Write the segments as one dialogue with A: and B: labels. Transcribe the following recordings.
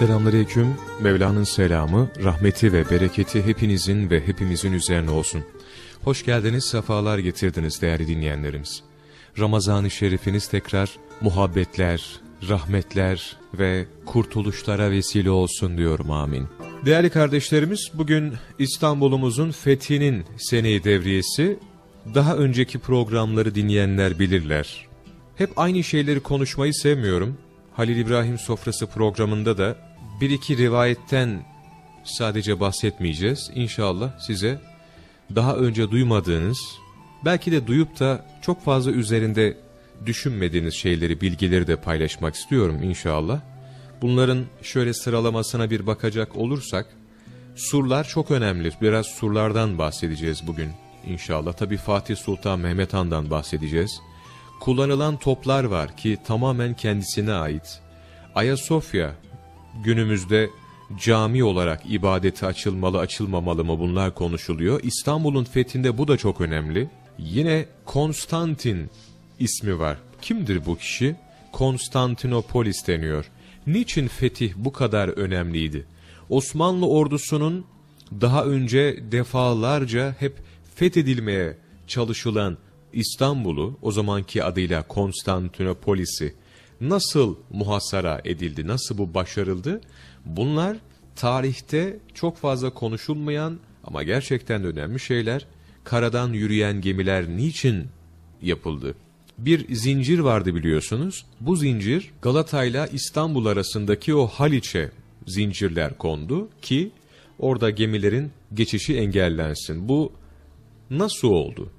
A: Selamünaleyküm. Mevla'nın selamı, rahmeti ve bereketi hepinizin ve hepimizin üzerine olsun. Hoş geldiniz, sefalar getirdiniz değerli dinleyenlerimiz. Ramazan-ı Şerifiniz tekrar muhabbetler, rahmetler ve kurtuluşlara vesile olsun diyorum amin. Değerli kardeşlerimiz, bugün İstanbul'umuzun fethinin seneyi devriyesi. Daha önceki programları dinleyenler bilirler. Hep aynı şeyleri konuşmayı sevmiyorum. Halil İbrahim Sofrası programında da bir iki rivayetten sadece bahsetmeyeceğiz. İnşallah size daha önce duymadığınız, belki de duyup da çok fazla üzerinde düşünmediğiniz şeyleri, bilgileri de paylaşmak istiyorum inşallah. Bunların şöyle sıralamasına bir bakacak olursak, surlar çok önemli. Biraz surlardan bahsedeceğiz bugün inşallah. Tabi Fatih Sultan Mehmet Han'dan bahsedeceğiz. Kullanılan toplar var ki tamamen kendisine ait. Ayasofya günümüzde cami olarak ibadeti açılmalı açılmamalı mı bunlar konuşuluyor. İstanbul'un fethinde bu da çok önemli. Yine Konstantin ismi var. Kimdir bu kişi? Konstantinopolis deniyor. Niçin fetih bu kadar önemliydi? Osmanlı ordusunun daha önce defalarca hep fethedilmeye çalışılan İstanbul'u o zamanki adıyla Konstantinopolis'i nasıl muhasara edildi, nasıl bu başarıldı? Bunlar tarihte çok fazla konuşulmayan ama gerçekten de önemli şeyler. Karadan yürüyen gemiler niçin yapıldı? Bir zincir vardı biliyorsunuz. Bu zincir Galata ile İstanbul arasındaki o Haliç'e zincirler kondu ki orada gemilerin geçişi engellensin. Bu nasıl oldu?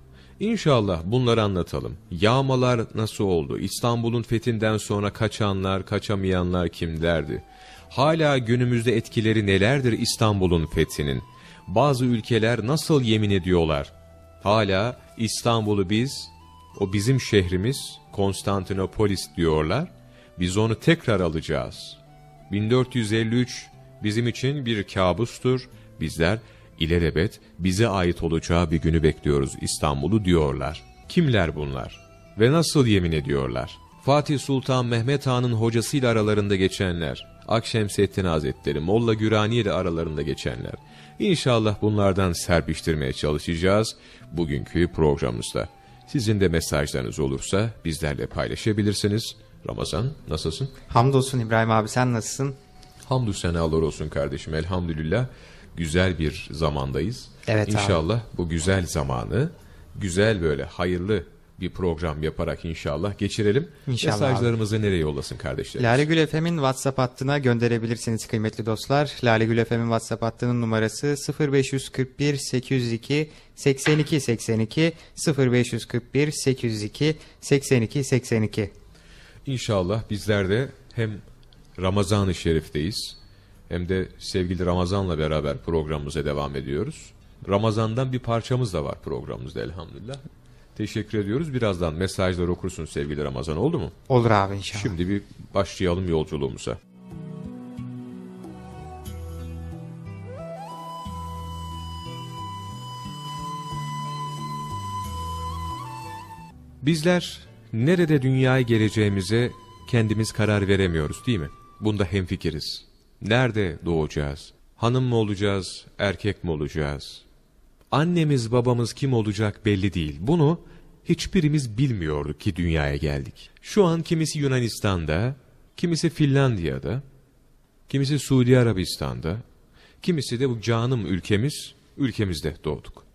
A: İnşallah bunları anlatalım. Yağmalar nasıl oldu? İstanbul'un fethinden sonra kaçanlar, kaçamayanlar kimlerdi? Hala günümüzde etkileri nelerdir İstanbul'un fethinin? Bazı ülkeler nasıl yemin ediyorlar? Hala İstanbul'u biz, o bizim şehrimiz Konstantinopolis diyorlar. Biz onu tekrar alacağız. 1453 bizim için bir kabustur. Bizler İlerebet bize ait olacağı bir günü bekliyoruz İstanbul'u diyorlar. Kimler bunlar? Ve nasıl yemin ediyorlar? Fatih Sultan Mehmet Han'ın hocasıyla aralarında geçenler, Akşemseddin Hazretleri, Molla Gürani ile aralarında geçenler. İnşallah bunlardan serpiştirmeye çalışacağız bugünkü programımızda. Sizin de mesajlarınız olursa bizlerle paylaşabilirsiniz. Ramazan nasılsın? Hamdolsun İbrahim abi sen nasılsın? Hamdü senalar olsun kardeşim elhamdülillah güzel bir zamandayız. Evet İnşallah abi. bu güzel zamanı güzel böyle hayırlı bir program yaparak inşallah geçirelim. İnşallah Mesajlarımızı abi. nereye yollasın kardeşlerimiz? Lale
B: Gül FM'in WhatsApp hattına gönderebilirsiniz kıymetli dostlar. Lale Gül FM'in WhatsApp hattının numarası 0541 802 82 82 0541 802 82 82.
A: İnşallah bizler de hem Ramazan-ı Şerif'teyiz hem de sevgili Ramazan'la beraber programımıza devam ediyoruz. Ramazan'dan bir parçamız da var programımızda elhamdülillah. Teşekkür ediyoruz. Birazdan mesajlar okursun sevgili Ramazan oldu mu? Olur abi inşallah. Şimdi bir başlayalım yolculuğumuza. Bizler nerede dünyaya geleceğimize kendimiz karar veremiyoruz değil mi? Bunda hemfikiriz. Nerede doğacağız? Hanım mı olacağız, erkek mi olacağız? Annemiz babamız kim olacak belli değil. Bunu hiçbirimiz bilmiyorduk ki dünyaya geldik. Şu an kimisi Yunanistan'da, kimisi Finlandiya'da, kimisi Suudi Arabistan'da, kimisi de bu canım ülkemiz, ülkemizde doğduk.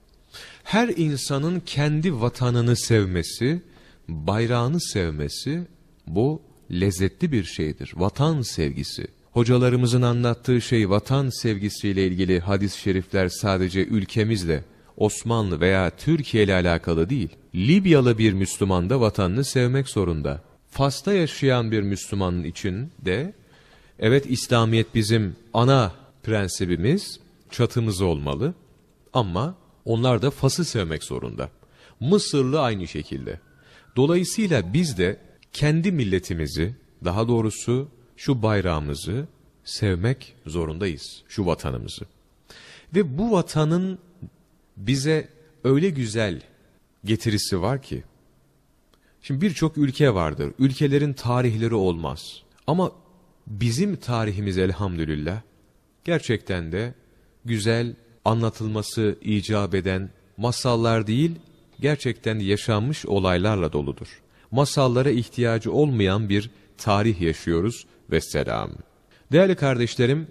A: Her insanın kendi vatanını sevmesi, bayrağını sevmesi bu lezzetli bir şeydir. Vatan sevgisi. Hocalarımızın anlattığı şey vatan sevgisiyle ilgili hadis-i şerifler sadece ülkemizle, Osmanlı veya Türkiye ile alakalı değil. Libyalı bir Müslüman da vatanını sevmek zorunda. Fas'ta yaşayan bir Müslümanın için de, evet İslamiyet bizim ana prensibimiz, çatımız olmalı ama onlar da Fas'ı sevmek zorunda. Mısırlı aynı şekilde. Dolayısıyla biz de kendi milletimizi, daha doğrusu şu bayrağımızı sevmek zorundayız, şu vatanımızı. Ve bu vatanın bize öyle güzel getirisi var ki, şimdi birçok ülke vardır, ülkelerin tarihleri olmaz. Ama bizim tarihimiz elhamdülillah, gerçekten de güzel, anlatılması icap eden masallar değil, gerçekten yaşanmış olaylarla doludur. Masallara ihtiyacı olmayan bir tarih yaşıyoruz vesselam. Değerli kardeşlerim,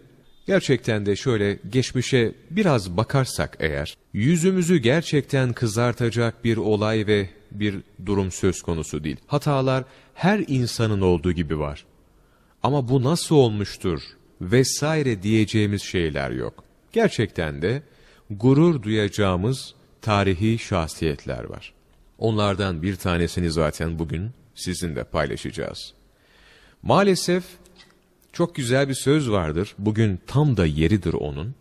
A: gerçekten de şöyle geçmişe biraz bakarsak eğer, yüzümüzü gerçekten kızartacak bir olay ve bir durum söz konusu değil. Hatalar her insanın olduğu gibi var. Ama bu nasıl olmuştur vesaire diyeceğimiz şeyler yok. Gerçekten de gurur duyacağımız tarihi şahsiyetler var. Onlardan bir tanesini zaten bugün sizinle paylaşacağız. Maalesef çok güzel bir söz vardır. Bugün tam da yeridir onun.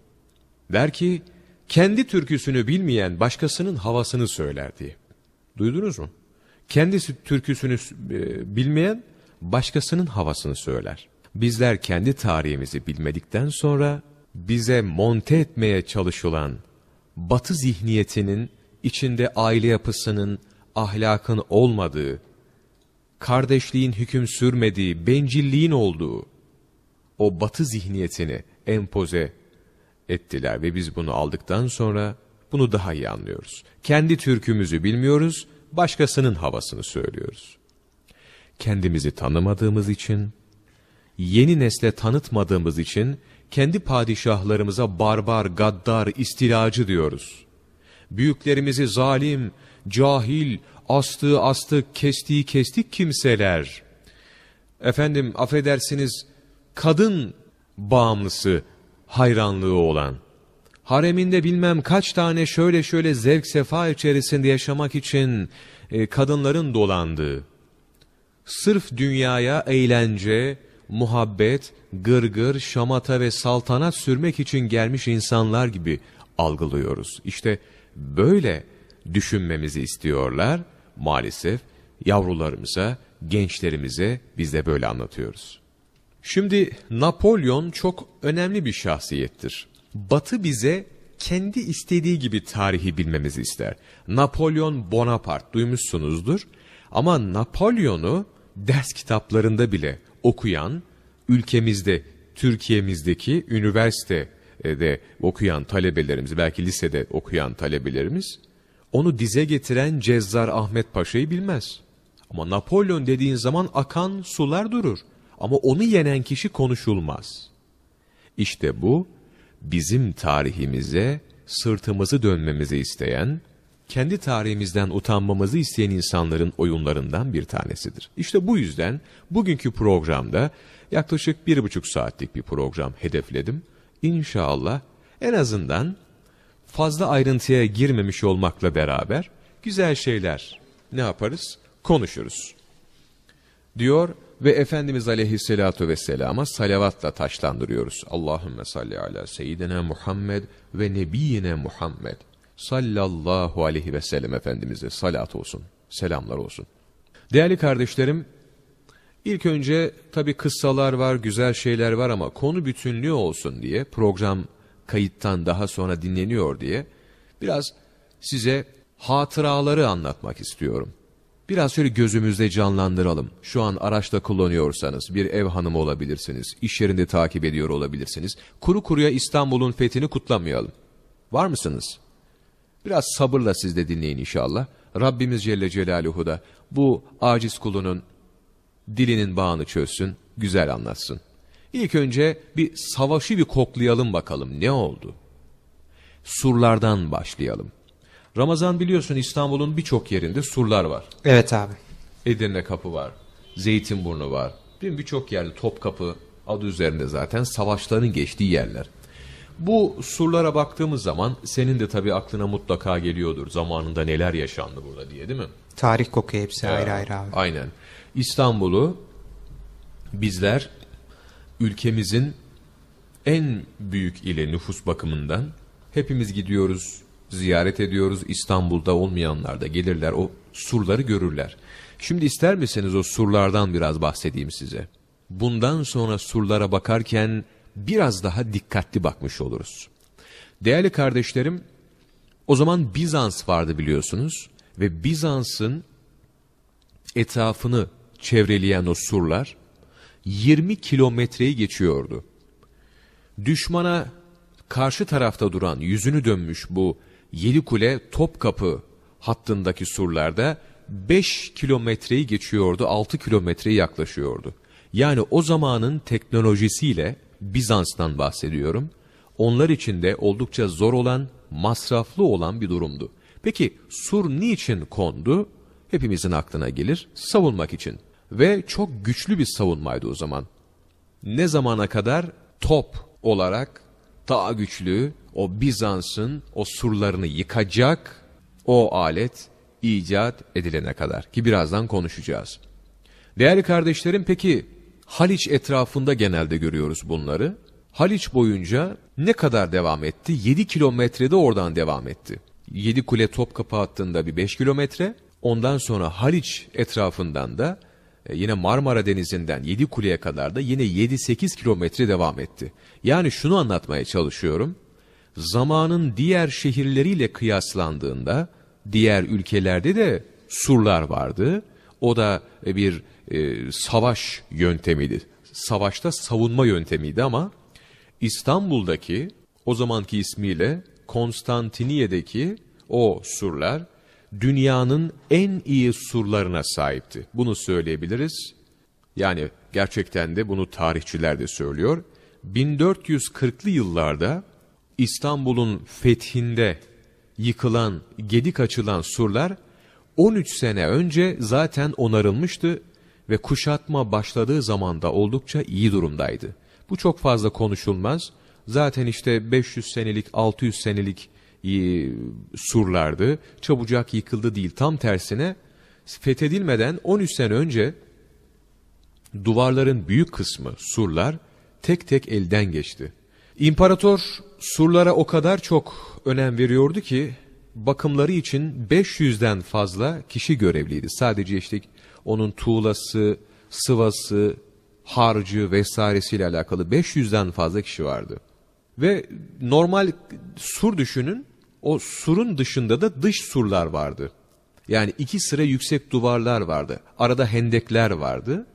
A: Der ki, kendi türküsünü bilmeyen başkasının havasını söyler diye. Duydunuz mu? Kendisi türküsünü e, bilmeyen başkasının havasını söyler. Bizler kendi tarihimizi bilmedikten sonra bize monte etmeye çalışılan batı zihniyetinin içinde aile yapısının, ahlakın olmadığı, kardeşliğin hüküm sürmediği, bencilliğin olduğu, o batı zihniyetini empoze ettiler ve biz bunu aldıktan sonra bunu daha iyi anlıyoruz. Kendi türkümüzü bilmiyoruz, başkasının havasını söylüyoruz. Kendimizi tanımadığımız için, yeni nesle tanıtmadığımız için kendi padişahlarımıza barbar, gaddar, istilacı diyoruz. Büyüklerimizi zalim, cahil, astığı astık, kestiği kestik kimseler. Efendim affedersiniz kadın bağımlısı, hayranlığı olan, hareminde bilmem kaç tane şöyle şöyle zevk sefa içerisinde yaşamak için e, kadınların dolandığı, sırf dünyaya eğlence, muhabbet, gırgır, şamata ve saltanat sürmek için gelmiş insanlar gibi algılıyoruz. İşte böyle düşünmemizi istiyorlar. Maalesef yavrularımıza, gençlerimize biz de böyle anlatıyoruz. Şimdi Napolyon çok önemli bir şahsiyettir. Batı bize kendi istediği gibi tarihi bilmemizi ister. Napolyon Bonaparte duymuşsunuzdur. Ama Napolyon'u ders kitaplarında bile okuyan, ülkemizde, Türkiye'mizdeki üniversitede okuyan talebelerimiz, belki lisede okuyan talebelerimiz, onu dize getiren Cezzar Ahmet Paşa'yı bilmez. Ama Napolyon dediğin zaman akan sular durur. Ama onu yenen kişi konuşulmaz. İşte bu, bizim tarihimize sırtımızı dönmemizi isteyen, kendi tarihimizden utanmamızı isteyen insanların oyunlarından bir tanesidir. İşte bu yüzden bugünkü programda yaklaşık bir buçuk saatlik bir program hedefledim. İnşallah en azından fazla ayrıntıya girmemiş olmakla beraber güzel şeyler ne yaparız? Konuşuruz. Diyor ve Efendimiz aleyhissalatu vesselama salavatla taşlandırıyoruz. Allahümme salli ala seyyidina Muhammed ve nebiyine Muhammed sallallahu aleyhi ve sellem Efendimiz'e salat olsun, selamlar olsun. Değerli kardeşlerim, ilk önce tabi kıssalar var, güzel şeyler var ama konu bütünlüğü olsun diye, program kayıttan daha sonra dinleniyor diye, biraz size hatıraları anlatmak istiyorum. Biraz şöyle gözümüzde canlandıralım. Şu an araçta kullanıyorsanız bir ev hanımı olabilirsiniz. iş yerinde takip ediyor olabilirsiniz. Kuru kuruya İstanbul'un fethini kutlamayalım. Var mısınız? Biraz sabırla siz de dinleyin inşallah. Rabbimiz Celle Celaluhu da bu aciz kulunun dilinin bağını çözsün, güzel anlatsın. İlk önce bir savaşı bir koklayalım bakalım ne oldu? Surlardan başlayalım. Ramazan biliyorsun İstanbul'un birçok yerinde surlar var. Evet abi. Edirne kapı var. Zeytinburnu var. Birçok yerde Topkapı adı üzerinde zaten savaşların geçtiği yerler. Bu surlara baktığımız zaman senin de tabii aklına mutlaka geliyordur zamanında neler yaşandı burada diye değil mi? Tarih
B: kokuyor hepsi ee, ayrı ayrı abi.
A: Aynen. İstanbul'u bizler ülkemizin en büyük ile nüfus bakımından hepimiz gidiyoruz ziyaret ediyoruz. İstanbul'da olmayanlar da gelirler o surları görürler. Şimdi ister misiniz o surlardan biraz bahsedeyim size. Bundan sonra surlara bakarken biraz daha dikkatli bakmış oluruz. Değerli kardeşlerim, o zaman Bizans vardı biliyorsunuz ve Bizans'ın etrafını çevreleyen o surlar 20 kilometreyi geçiyordu. Düşmana karşı tarafta duran yüzünü dönmüş bu Yedi Yedikule Topkapı hattındaki surlarda 5 kilometreyi geçiyordu, 6 kilometreyi yaklaşıyordu. Yani o zamanın teknolojisiyle Bizans'tan bahsediyorum. Onlar için de oldukça zor olan, masraflı olan bir durumdu. Peki sur niçin kondu? Hepimizin aklına gelir, savunmak için. Ve çok güçlü bir savunmaydı o zaman. Ne zamana kadar? Top olarak daha güçlü, o Bizans'ın o surlarını yıkacak o alet icat edilene kadar ki birazdan konuşacağız. Değerli kardeşlerim peki Haliç etrafında genelde görüyoruz bunları. Haliç boyunca ne kadar devam etti? 7 kilometrede oradan devam etti. 7 kule Topkapı hattında bir 5 kilometre. Ondan sonra Haliç etrafından da e, yine Marmara Denizi'nden 7 kuleye kadar da yine 7-8 kilometre devam etti. Yani şunu anlatmaya çalışıyorum zamanın diğer şehirleriyle kıyaslandığında diğer ülkelerde de surlar vardı. O da e, bir e, savaş yöntemiydi. Savaşta savunma yöntemiydi ama İstanbul'daki o zamanki ismiyle Konstantiniye'deki o surlar dünyanın en iyi surlarına sahipti. Bunu söyleyebiliriz. Yani gerçekten de bunu tarihçiler de söylüyor. 1440'lı yıllarda İstanbul'un fethinde yıkılan, gedik açılan surlar 13 sene önce zaten onarılmıştı ve kuşatma başladığı zamanda oldukça iyi durumdaydı. Bu çok fazla konuşulmaz. Zaten işte 500 senelik, 600 senelik e, surlardı. Çabucak yıkıldı değil. Tam tersine fethedilmeden 13 sene önce duvarların büyük kısmı, surlar tek tek elden geçti. İmparator Surlara o kadar çok önem veriyordu ki bakımları için 500'den fazla kişi görevliydi. Sadece işte onun tuğlası, sıvası, harcı vesairesiyle alakalı 500'den fazla kişi vardı. Ve normal sur düşünün, o surun dışında da dış surlar vardı. Yani iki sıra yüksek duvarlar vardı. Arada hendekler vardı.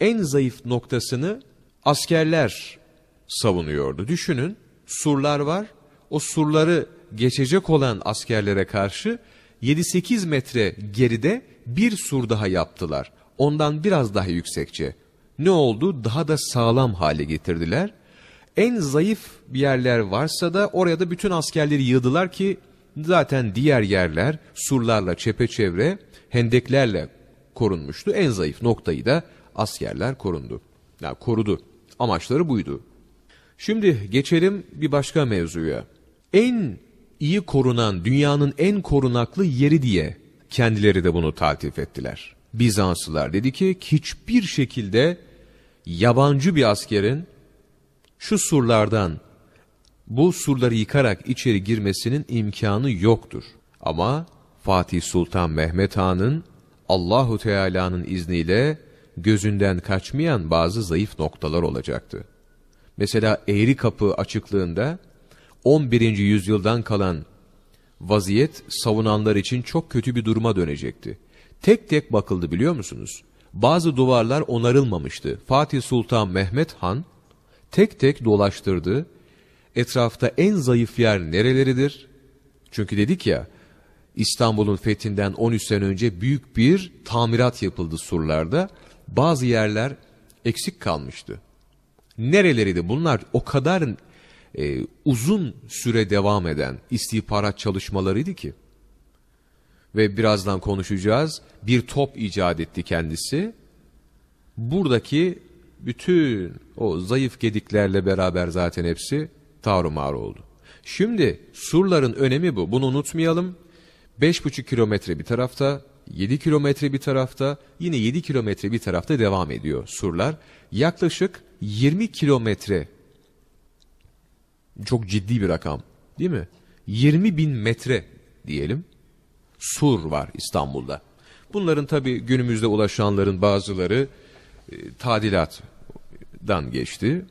A: En zayıf noktasını askerler savunuyordu. Düşünün surlar var. O surları geçecek olan askerlere karşı 7-8 metre geride bir sur daha yaptılar. Ondan biraz daha yüksekçe. Ne oldu? Daha da sağlam hale getirdiler. En zayıf bir yerler varsa da oraya da bütün askerleri yığdılar ki zaten diğer yerler surlarla çepeçevre, hendeklerle korunmuştu. En zayıf noktayı da askerler korundu. Ya yani korudu. Amaçları buydu. Şimdi geçelim bir başka mevzuya. En iyi korunan, dünyanın en korunaklı yeri diye kendileri de bunu taltif ettiler. Bizanslılar dedi ki hiçbir şekilde yabancı bir askerin şu surlardan bu surları yıkarak içeri girmesinin imkanı yoktur. Ama Fatih Sultan Mehmet Han'ın Allahu Teala'nın izniyle gözünden kaçmayan bazı zayıf noktalar olacaktı. Mesela Eğri Kapı açıklığında 11. yüzyıldan kalan vaziyet savunanlar için çok kötü bir duruma dönecekti. Tek tek bakıldı biliyor musunuz? Bazı duvarlar onarılmamıştı. Fatih Sultan Mehmet Han tek tek dolaştırdı. Etrafta en zayıf yer nereleridir? Çünkü dedik ya İstanbul'un fethinden 13 sene önce büyük bir tamirat yapıldı surlarda. Bazı yerler eksik kalmıştı nereleriydi? Bunlar o kadar e, uzun süre devam eden istihbarat çalışmalarıydı ki. Ve birazdan konuşacağız. Bir top icat etti kendisi. Buradaki bütün o zayıf gediklerle beraber zaten hepsi tarumar oldu. Şimdi surların önemi bu. Bunu unutmayalım. 5,5 kilometre bir tarafta, 7 kilometre bir tarafta, yine 7 kilometre bir tarafta devam ediyor surlar. Yaklaşık 20 kilometre çok ciddi bir rakam değil mi? 20 bin metre diyelim sur var İstanbul'da. Bunların tabi günümüzde ulaşanların bazıları e, tadilatdan geçti.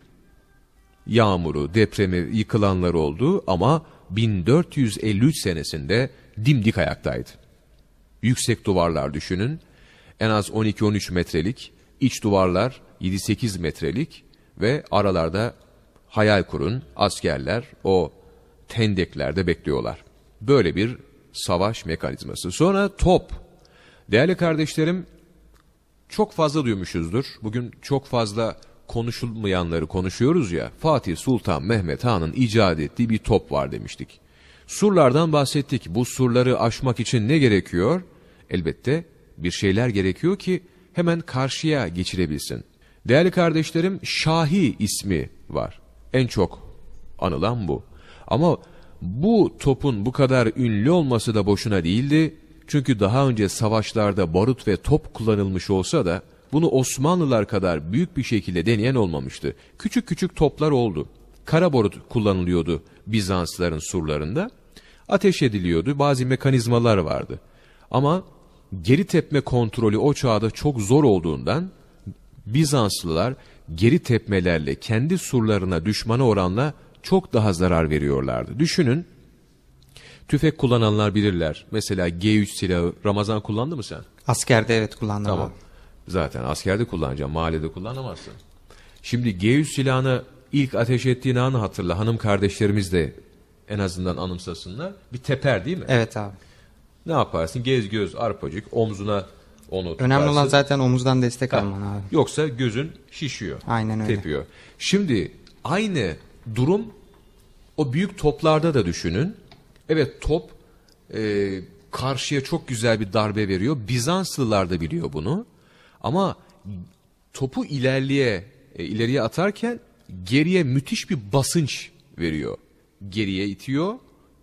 A: Yağmuru, depremi, yıkılanlar oldu ama 1453 senesinde dimdik ayaktaydı. Yüksek duvarlar düşünün. En az 12-13 metrelik iç duvarlar 7-8 metrelik ve aralarda hayal kurun askerler o tendeklerde bekliyorlar. Böyle bir savaş mekanizması. Sonra top. Değerli kardeşlerim çok fazla duymuşuzdur. Bugün çok fazla konuşulmayanları konuşuyoruz ya. Fatih Sultan Mehmet Han'ın icat ettiği bir top var demiştik. Surlardan bahsettik. Bu surları aşmak için ne gerekiyor? Elbette bir şeyler gerekiyor ki hemen karşıya geçirebilsin. Değerli kardeşlerim Şahi ismi var. En çok anılan bu. Ama bu topun bu kadar ünlü olması da boşuna değildi. Çünkü daha önce savaşlarda barut ve top kullanılmış olsa da bunu Osmanlılar kadar büyük bir şekilde deneyen olmamıştı. Küçük küçük toplar oldu. Kara barut kullanılıyordu Bizansların surlarında. Ateş ediliyordu. Bazı mekanizmalar vardı. Ama geri tepme kontrolü o çağda çok zor olduğundan Bizanslılar geri tepmelerle kendi surlarına düşmana oranla çok daha zarar veriyorlardı. Düşünün tüfek kullananlar bilirler. Mesela G3 silahı Ramazan kullandı mı sen? Askerde evet kullandım. Tamam. Zaten askerde kullanacağım. Mahallede kullanamazsın. Şimdi G3 silahını ilk ateş ettiğin anı hatırla. Hanım kardeşlerimiz de en azından anımsasınlar. Bir teper değil mi? Evet abi. Ne yaparsın? Gez göz arpacık omzuna onu Önemli tutarsın. olan zaten omuzdan destek ha. alman abi. Yoksa gözün şişiyor. Aynen öyle. Tepiyor. Şimdi aynı durum o büyük toplarda da düşünün. Evet top e, karşıya çok güzel bir darbe veriyor. Bizanslılar da biliyor bunu. Ama topu ilerliye e, ileriye atarken geriye müthiş bir basınç veriyor. Geriye itiyor.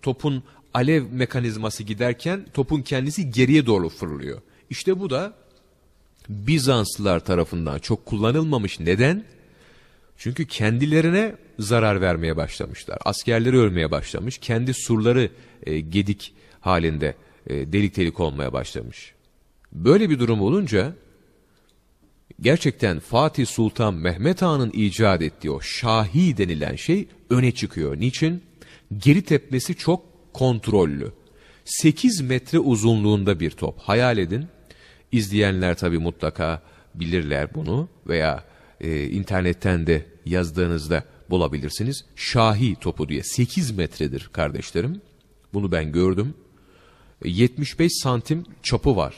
A: Topun alev mekanizması giderken topun kendisi geriye doğru fırlıyor. İşte bu da Bizanslılar tarafından çok kullanılmamış. Neden? Çünkü kendilerine zarar vermeye başlamışlar. Askerleri ölmeye başlamış. Kendi surları e, gedik halinde e, delik delik olmaya başlamış. Böyle bir durum olunca gerçekten Fatih Sultan Mehmet Han'ın icat ettiği o şahi denilen şey öne çıkıyor. Niçin? Geri tepmesi çok kontrollü. 8 metre uzunluğunda bir top. Hayal edin. İzleyenler tabi mutlaka bilirler bunu veya e, internetten de yazdığınızda bulabilirsiniz. Şahi topu diye 8 metredir kardeşlerim. Bunu ben gördüm. 75 santim çapı var.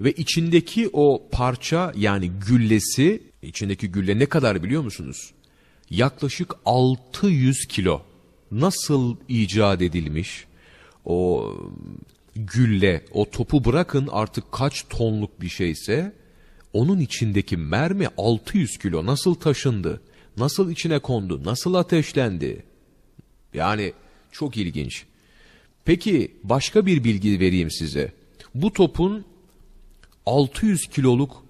A: Ve içindeki o parça yani güllesi, içindeki gülle ne kadar biliyor musunuz? Yaklaşık 600 kilo. Nasıl icat edilmiş? O gülle, o topu bırakın artık kaç tonluk bir şeyse, onun içindeki mermi 600 kilo nasıl taşındı, nasıl içine kondu, nasıl ateşlendi? Yani çok ilginç. Peki başka bir bilgi vereyim size. Bu topun 600 kiloluk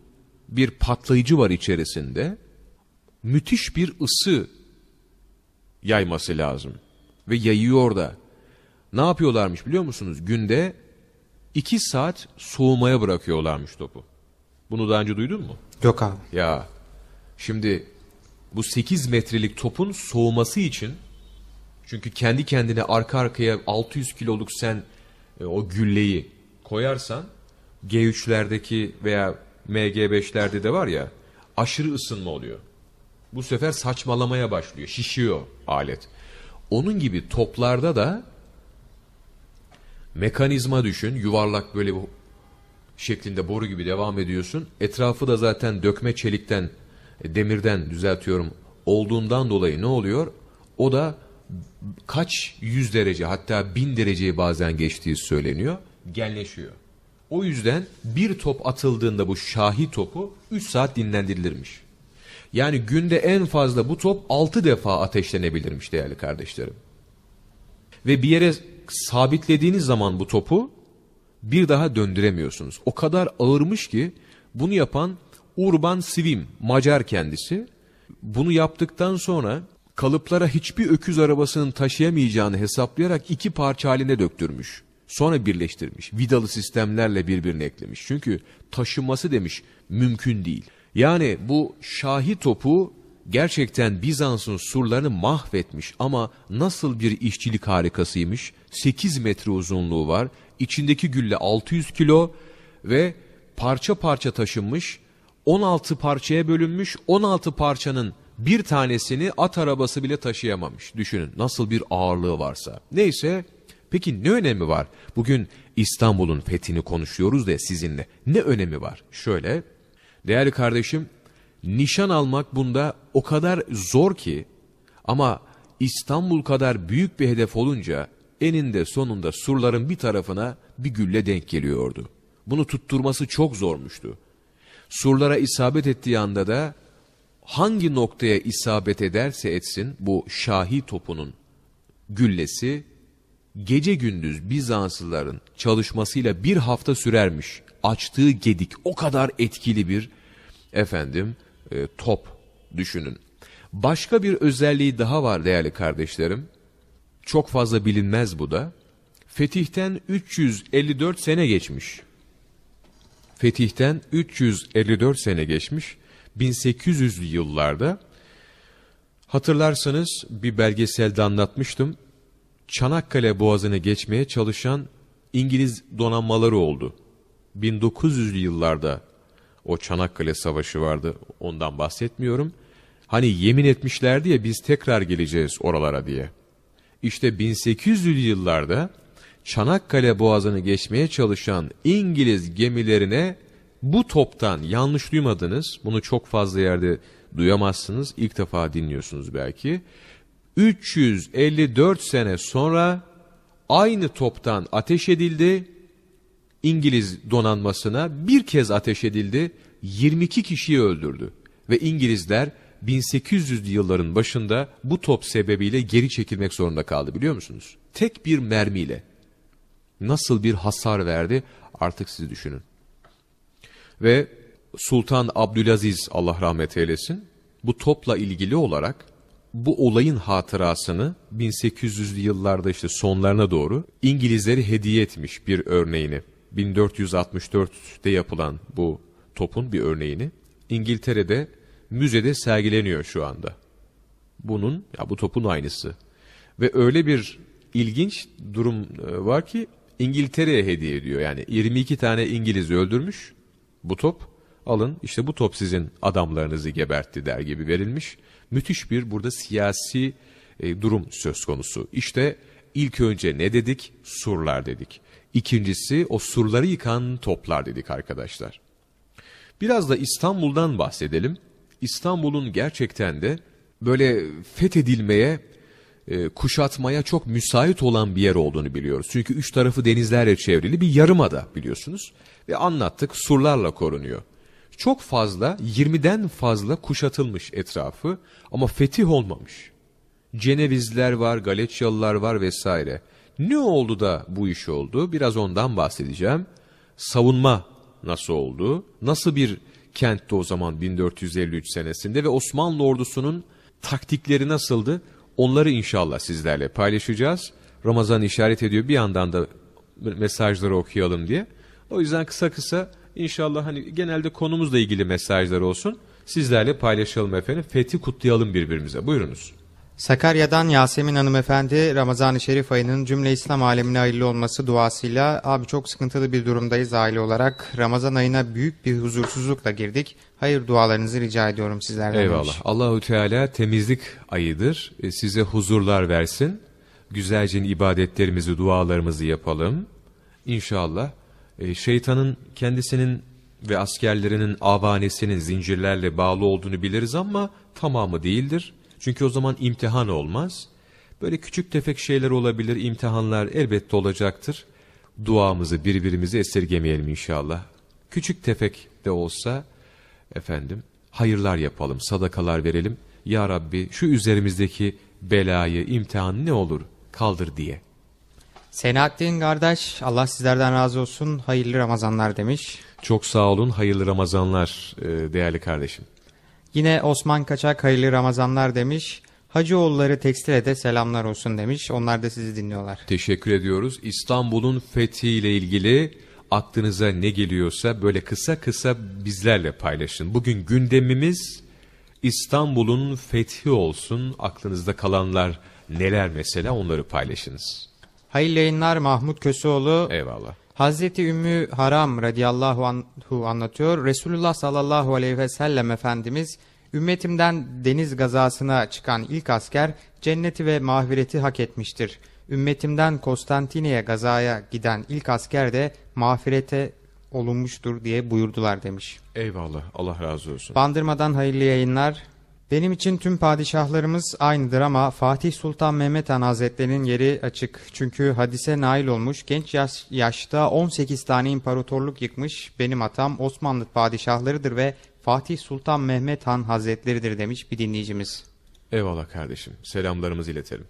A: bir patlayıcı var içerisinde. Müthiş bir ısı yayması lazım. Ve yayıyor da ne yapıyorlarmış biliyor musunuz? Günde iki saat soğumaya bırakıyorlarmış topu. Bunu daha önce duydun mu? Yok abi. Ya şimdi bu 8 metrelik topun soğuması için çünkü kendi kendine arka arkaya 600 kiloluk sen e, o gülleyi koyarsan G3'lerdeki veya MG5'lerde de var ya aşırı ısınma oluyor. Bu sefer saçmalamaya başlıyor. Şişiyor alet. Onun gibi toplarda da mekanizma düşün. Yuvarlak böyle bu şeklinde boru gibi devam ediyorsun. Etrafı da zaten dökme çelikten, e, demirden düzeltiyorum olduğundan dolayı ne oluyor? O da kaç yüz derece hatta bin dereceyi bazen geçtiği söyleniyor. Genleşiyor. O yüzden bir top atıldığında bu şahi topu 3 saat dinlendirilirmiş. Yani günde en fazla bu top 6 defa ateşlenebilirmiş değerli kardeşlerim. Ve bir yere sabitlediğiniz zaman bu topu bir daha döndüremiyorsunuz. O kadar ağırmış ki bunu yapan Urban Sivim Macar kendisi. Bunu yaptıktan sonra kalıplara hiçbir öküz arabasının taşıyamayacağını hesaplayarak iki parça haline döktürmüş. Sonra birleştirmiş. Vidalı sistemlerle birbirine eklemiş. Çünkü taşınması demiş mümkün değil. Yani bu şahi topu gerçekten Bizans'ın surlarını mahvetmiş ama nasıl bir işçilik harikasıymış. 8 metre uzunluğu var, içindeki gülle 600 kilo ve parça parça taşınmış, 16 parçaya bölünmüş, 16 parçanın bir tanesini at arabası bile taşıyamamış. Düşünün nasıl bir ağırlığı varsa. Neyse, peki ne önemi var? Bugün İstanbul'un fethini konuşuyoruz da sizinle. Ne önemi var? Şöyle, değerli kardeşim, Nişan almak bunda o kadar zor ki ama İstanbul kadar büyük bir hedef olunca eninde sonunda surların bir tarafına bir gülle denk geliyordu. Bunu tutturması çok zormuştu. Surlara isabet ettiği anda da hangi noktaya isabet ederse etsin bu şahi topunun güllesi gece gündüz Bizanslıların çalışmasıyla bir hafta sürermiş. Açtığı gedik o kadar etkili bir efendim e, top düşünün. Başka bir özelliği daha var değerli kardeşlerim. Çok fazla bilinmez bu da. Fetih'ten 354 sene geçmiş. Fetih'ten 354 sene geçmiş. 1800'lü yıllarda hatırlarsanız bir belgeselde anlatmıştım. Çanakkale Boğazını geçmeye çalışan İngiliz donanmaları oldu. 1900'lü yıllarda o Çanakkale Savaşı vardı ondan bahsetmiyorum. Hani yemin etmişlerdi ya biz tekrar geleceğiz oralara diye. İşte 1800'lü yıllarda Çanakkale Boğazı'nı geçmeye çalışan İngiliz gemilerine bu toptan yanlış duymadınız. Bunu çok fazla yerde duyamazsınız. İlk defa dinliyorsunuz belki. 354 sene sonra aynı toptan ateş edildi İngiliz donanmasına bir kez ateş edildi, 22 kişiyi öldürdü. Ve İngilizler 1800'lü yılların başında bu top sebebiyle geri çekilmek zorunda kaldı biliyor musunuz? Tek bir mermiyle nasıl bir hasar verdi artık siz düşünün. Ve Sultan Abdülaziz Allah rahmet eylesin bu topla ilgili olarak bu olayın hatırasını 1800'lü yıllarda işte sonlarına doğru İngilizleri hediye etmiş bir örneğini. 1464'te yapılan bu topun bir örneğini İngiltere'de müzede sergileniyor şu anda. Bunun, ya bu topun aynısı. Ve öyle bir ilginç durum e, var ki İngiltere'ye hediye ediyor. Yani 22 tane İngiliz öldürmüş bu top. Alın işte bu top sizin adamlarınızı gebertti der gibi verilmiş. Müthiş bir burada siyasi e, durum söz konusu. İşte ilk önce ne dedik? Surlar dedik. İkincisi o surları yıkan toplar dedik arkadaşlar. Biraz da İstanbul'dan bahsedelim. İstanbul'un gerçekten de böyle fethedilmeye, e, kuşatmaya çok müsait olan bir yer olduğunu biliyoruz. Çünkü üç tarafı denizlerle çevrili bir yarımada biliyorsunuz. Ve anlattık surlarla korunuyor. Çok fazla, 20'den fazla kuşatılmış etrafı ama fetih olmamış. Cenevizler var, Galeçyalılar var vesaire. Ne oldu da bu iş oldu? Biraz ondan bahsedeceğim. Savunma nasıl oldu? Nasıl bir kentti o zaman 1453 senesinde ve Osmanlı ordusunun taktikleri nasıldı? Onları inşallah sizlerle paylaşacağız. Ramazan işaret ediyor bir yandan da mesajları okuyalım diye. O yüzden kısa kısa inşallah hani genelde konumuzla ilgili mesajlar olsun. Sizlerle paylaşalım efendim. Fethi kutlayalım birbirimize. Buyurunuz.
B: Sakarya'dan Yasemin hanımefendi Ramazan-ı Şerif ayının cümle İslam alemine hayırlı olması duasıyla abi çok sıkıntılı bir durumdayız aile olarak. Ramazan ayına büyük bir huzursuzlukla girdik. Hayır dualarınızı rica ediyorum sizlerden. Eyvallah. Demiş.
A: Allahu Teala temizlik ayıdır. E, size huzurlar versin. Güzelce ibadetlerimizi, dualarımızı yapalım. İnşallah e, şeytanın kendisinin ve askerlerinin avanesinin zincirlerle bağlı olduğunu biliriz ama tamamı değildir çünkü o zaman imtihan olmaz. Böyle küçük tefek şeyler olabilir, imtihanlar elbette olacaktır. Duamızı birbirimizi esirgemeyelim inşallah. Küçük tefek de olsa efendim hayırlar yapalım, sadakalar verelim. Ya Rabbi şu üzerimizdeki belayı, imtihan ne olur kaldır diye. Senahattin kardeş Allah
B: sizlerden razı olsun hayırlı Ramazanlar demiş. Çok sağ olun hayırlı Ramazanlar e,
A: değerli kardeşim.
B: Yine Osman Kaçak hayırlı Ramazanlar demiş. Hacıoğulları Tekstil'e de selamlar olsun demiş. Onlar da sizi dinliyorlar.
A: Teşekkür ediyoruz. İstanbul'un fethiyle ilgili aklınıza ne geliyorsa böyle kısa kısa bizlerle paylaşın. Bugün gündemimiz İstanbul'un fethi olsun. Aklınızda kalanlar neler mesela onları paylaşınız. Hayırlı yayınlar Mahmut Köseoğlu.
B: Eyvallah. Hazreti Ümmü Haram radiyallahu anhu anlatıyor. Resulullah sallallahu aleyhi ve sellem Efendimiz ümmetimden deniz gazasına çıkan ilk asker cenneti ve mağfireti hak etmiştir. Ümmetimden Konstantiniye gazaya giden ilk asker de mağfirete olunmuştur diye buyurdular demiş.
A: Eyvallah Allah razı
B: olsun. Bandırmadan hayırlı yayınlar. Benim için tüm padişahlarımız aynıdır ama Fatih Sultan Mehmet Han Hazretleri'nin yeri açık. Çünkü hadise nail olmuş, genç yaş, yaşta 18 tane imparatorluk yıkmış, benim atam Osmanlı padişahlarıdır ve Fatih Sultan Mehmet Han Hazretleri'dir demiş bir dinleyicimiz. Eyvallah kardeşim, selamlarımızı iletelim.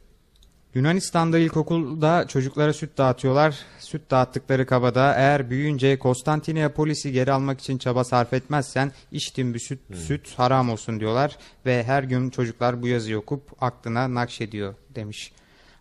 B: Yunanistan'da ilkokulda çocuklara süt dağıtıyorlar. Süt dağıttıkları kabada eğer büyüyünce Konstantiniye polisi geri almak için çaba sarf etmezsen içtiğin bir süt, hmm. süt haram olsun diyorlar. Ve her gün çocuklar bu yazıyı okup aklına nakşediyor demiş.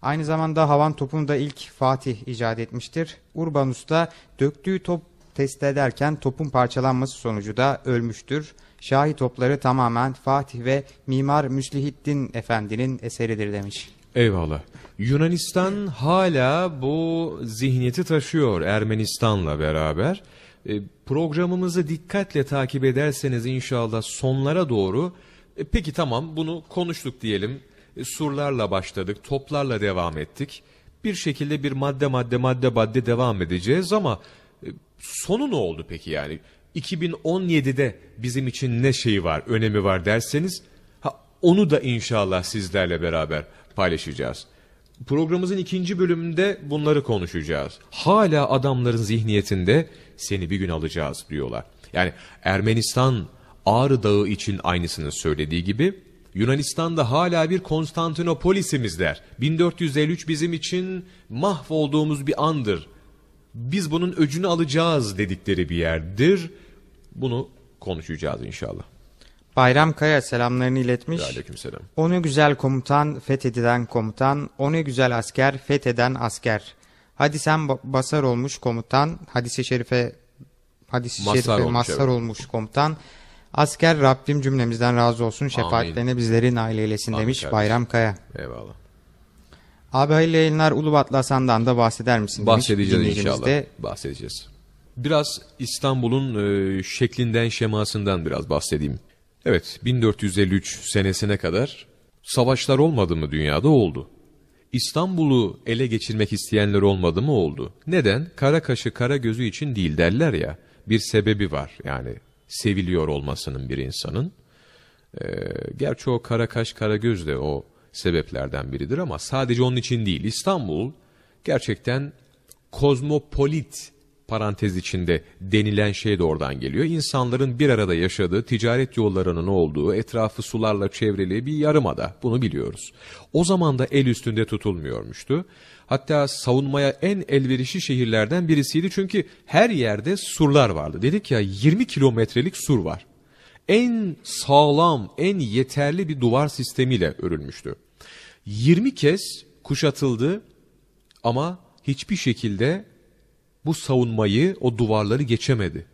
B: Aynı zamanda havan topunu da ilk Fatih icat etmiştir. Urbanus da döktüğü top test ederken topun parçalanması sonucu da ölmüştür. Şahi topları tamamen Fatih ve Mimar Müslihittin Efendi'nin eseridir
A: demiş. Eyvallah. Yunanistan hala bu zihniyeti taşıyor Ermenistan'la beraber. E, programımızı dikkatle takip ederseniz inşallah sonlara doğru e, peki tamam bunu konuştuk diyelim. E, surlarla başladık, toplarla devam ettik. Bir şekilde bir madde madde madde madde devam edeceğiz ama e, sonu ne oldu peki yani? 2017'de bizim için ne şeyi var, önemi var derseniz ha, onu da inşallah sizlerle beraber paylaşacağız. Programımızın ikinci bölümünde bunları konuşacağız. Hala adamların zihniyetinde seni bir gün alacağız diyorlar. Yani Ermenistan Ağrı Dağı için aynısını söylediği gibi Yunanistan'da hala bir Konstantinopolisimiz der. 1453 bizim için mahvolduğumuz bir andır. Biz bunun öcünü alacağız dedikleri bir yerdir. Bunu konuşacağız inşallah. Bayram Kaya selamlarını iletmiş. Aleykümselam.
B: O ne güzel komutan, fethedilen komutan, onu güzel asker, fetheden asker. Hadi sen basar olmuş komutan, hadise şerife hadisi mazhar şerife olmuş, mazhar evet. olmuş komutan. Asker Rabbim cümlemizden razı olsun. Şefaatlerine bizlerin aile eylesin demiş kardeşim. Bayram Kaya. Eyvallah. Abi hayırlı yayınlar Ulubatlı Hasan'dan da bahseder misin? Bahsedeceğiz demiş, inşallah. De...
A: Bahsedeceğiz. Biraz İstanbul'un e, şeklinden şemasından biraz bahsedeyim. Evet 1453 senesine kadar savaşlar olmadı mı dünyada oldu. İstanbul'u ele geçirmek isteyenler olmadı mı oldu. Neden? Kara kaşı kara gözü için değil derler ya. Bir sebebi var yani seviliyor olmasının bir insanın. Ee, gerçi o kara kaş kara göz de o sebeplerden biridir ama sadece onun için değil. İstanbul gerçekten kozmopolit parantez içinde denilen şey de oradan geliyor. İnsanların bir arada yaşadığı, ticaret yollarının olduğu, etrafı sularla çevrili bir yarımada. Bunu biliyoruz. O zaman da el üstünde tutulmuyormuştu. Hatta savunmaya en elverişli şehirlerden birisiydi çünkü her yerde surlar vardı. Dedik ya 20 kilometrelik sur var. En sağlam, en yeterli bir duvar sistemiyle örülmüştü. 20 kez kuşatıldı ama hiçbir şekilde bu savunmayı, o duvarları geçemedi.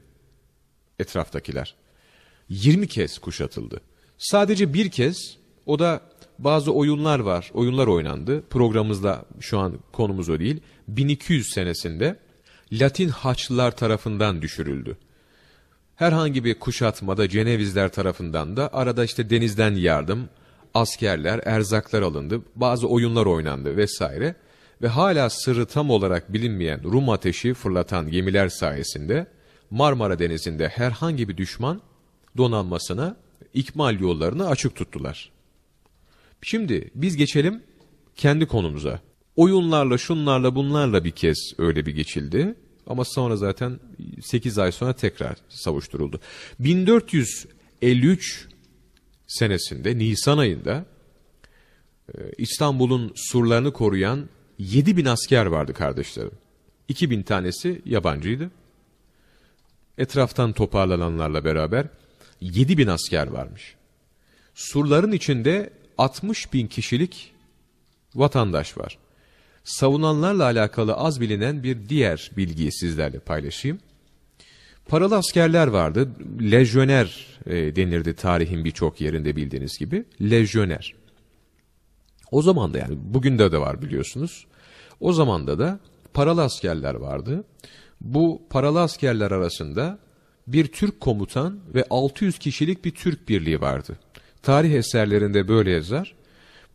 A: Etraftakiler. 20 kez kuşatıldı. Sadece bir kez o da bazı oyunlar var. Oyunlar oynandı. Programımızda şu an konumuz o değil. 1200 senesinde Latin Haçlılar tarafından düşürüldü. Herhangi bir kuşatmada Cenevizler tarafından da arada işte denizden yardım, askerler, erzaklar alındı, bazı oyunlar oynandı vesaire ve hala sırrı tam olarak bilinmeyen Rum ateşi fırlatan gemiler sayesinde Marmara Denizi'nde herhangi bir düşman donanmasına ikmal yollarını açık tuttular. Şimdi biz geçelim kendi konumuza. Oyunlarla, şunlarla, bunlarla bir kez öyle bir geçildi. Ama sonra zaten 8 ay sonra tekrar savuşturuldu. 1453 senesinde Nisan ayında e, İstanbul'un surlarını koruyan 7 bin asker vardı kardeşlerim. 2 bin tanesi yabancıydı. Etraftan toparlananlarla beraber 7 bin asker varmış. Surların içinde 60 bin kişilik vatandaş var. Savunanlarla alakalı az bilinen bir diğer bilgiyi sizlerle paylaşayım. Paralı askerler vardı. Lejyoner e, denirdi tarihin birçok yerinde bildiğiniz gibi. Lejyoner. O zaman da yani bugün de de var biliyorsunuz. O zamanda da paralı askerler vardı. Bu paralı askerler arasında bir Türk komutan ve 600 kişilik bir Türk birliği vardı. Tarih eserlerinde böyle yazar.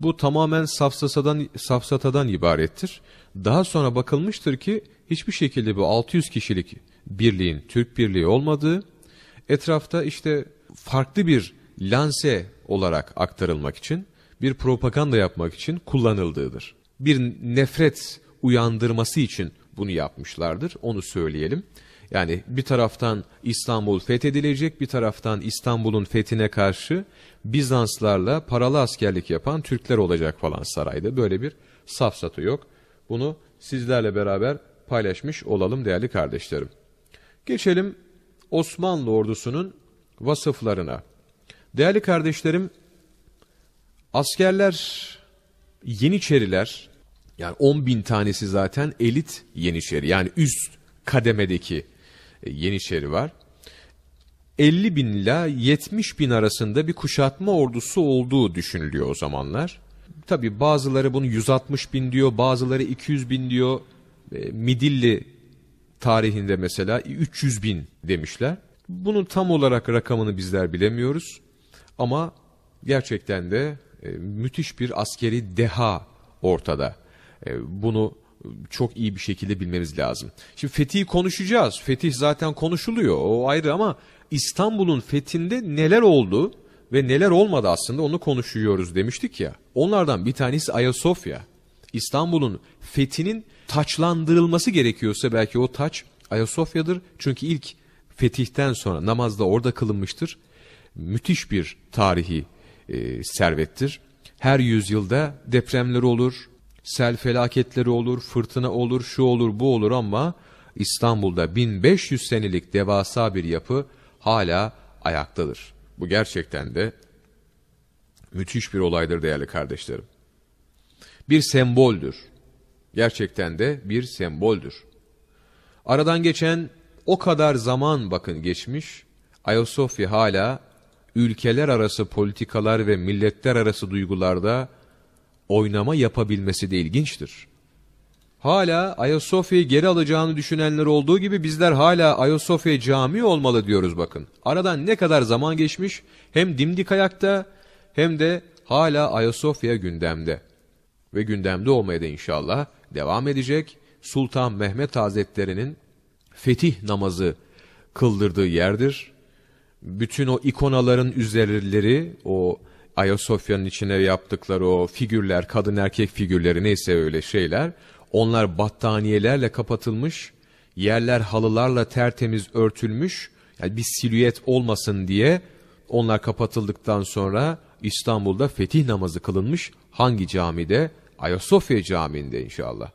A: Bu tamamen safsatadan, safsatadan ibarettir. Daha sonra bakılmıştır ki hiçbir şekilde bu 600 kişilik birliğin Türk birliği olmadığı, etrafta işte farklı bir lanse olarak aktarılmak için bir propaganda yapmak için kullanıldığıdır. Bir nefret uyandırması için bunu yapmışlardır. Onu söyleyelim. Yani bir taraftan İstanbul fethedilecek, bir taraftan İstanbul'un fethine karşı Bizanslarla paralı askerlik yapan Türkler olacak falan sarayda. Böyle bir safsatı yok. Bunu sizlerle beraber paylaşmış olalım değerli kardeşlerim. Geçelim Osmanlı ordusunun vasıflarına. Değerli kardeşlerim, Askerler, Yeniçeriler, yani 10 bin tanesi zaten elit Yeniçeri, yani üst kademedeki e, Yeniçeri var. 50 bin ila 70 bin arasında bir kuşatma ordusu olduğu düşünülüyor o zamanlar. Tabi bazıları bunu 160 bin diyor, bazıları 200 bin diyor. E, Midilli tarihinde mesela 300 bin demişler. Bunun tam olarak rakamını bizler bilemiyoruz. Ama gerçekten de e, müthiş bir askeri deha ortada. E, bunu çok iyi bir şekilde bilmemiz lazım. Şimdi fetih konuşacağız. Fetih zaten konuşuluyor. O ayrı ama İstanbul'un fethinde neler oldu ve neler olmadı aslında onu konuşuyoruz demiştik ya. Onlardan bir tanesi Ayasofya. İstanbul'un fethinin taçlandırılması gerekiyorsa belki o taç Ayasofya'dır. Çünkü ilk fetihten sonra namazda orada kılınmıştır. Müthiş bir tarihi e, servettir. Her yüzyılda depremleri olur, sel felaketleri olur, fırtına olur, şu olur, bu olur ama İstanbul'da 1500 senelik devasa bir yapı hala ayaktadır. Bu gerçekten de müthiş bir olaydır değerli kardeşlerim. Bir semboldür. Gerçekten de bir semboldür. Aradan geçen o kadar zaman bakın geçmiş, Ayasofya hala ülkeler arası politikalar ve milletler arası duygularda oynama yapabilmesi de ilginçtir. Hala Ayasofya'yı geri alacağını düşünenler olduğu gibi bizler hala Ayasofya cami olmalı diyoruz bakın. Aradan ne kadar zaman geçmiş hem dimdik ayakta hem de hala Ayasofya gündemde. Ve gündemde olmaya da inşallah devam edecek Sultan Mehmet Hazretleri'nin fetih namazı kıldırdığı yerdir bütün o ikonaların üzerleri o Ayasofya'nın içine yaptıkları o figürler, kadın erkek figürleri neyse öyle şeyler, onlar battaniyelerle kapatılmış, yerler halılarla tertemiz örtülmüş, yani bir silüet olmasın diye onlar kapatıldıktan sonra İstanbul'da fetih namazı kılınmış hangi camide? Ayasofya Camii'nde inşallah.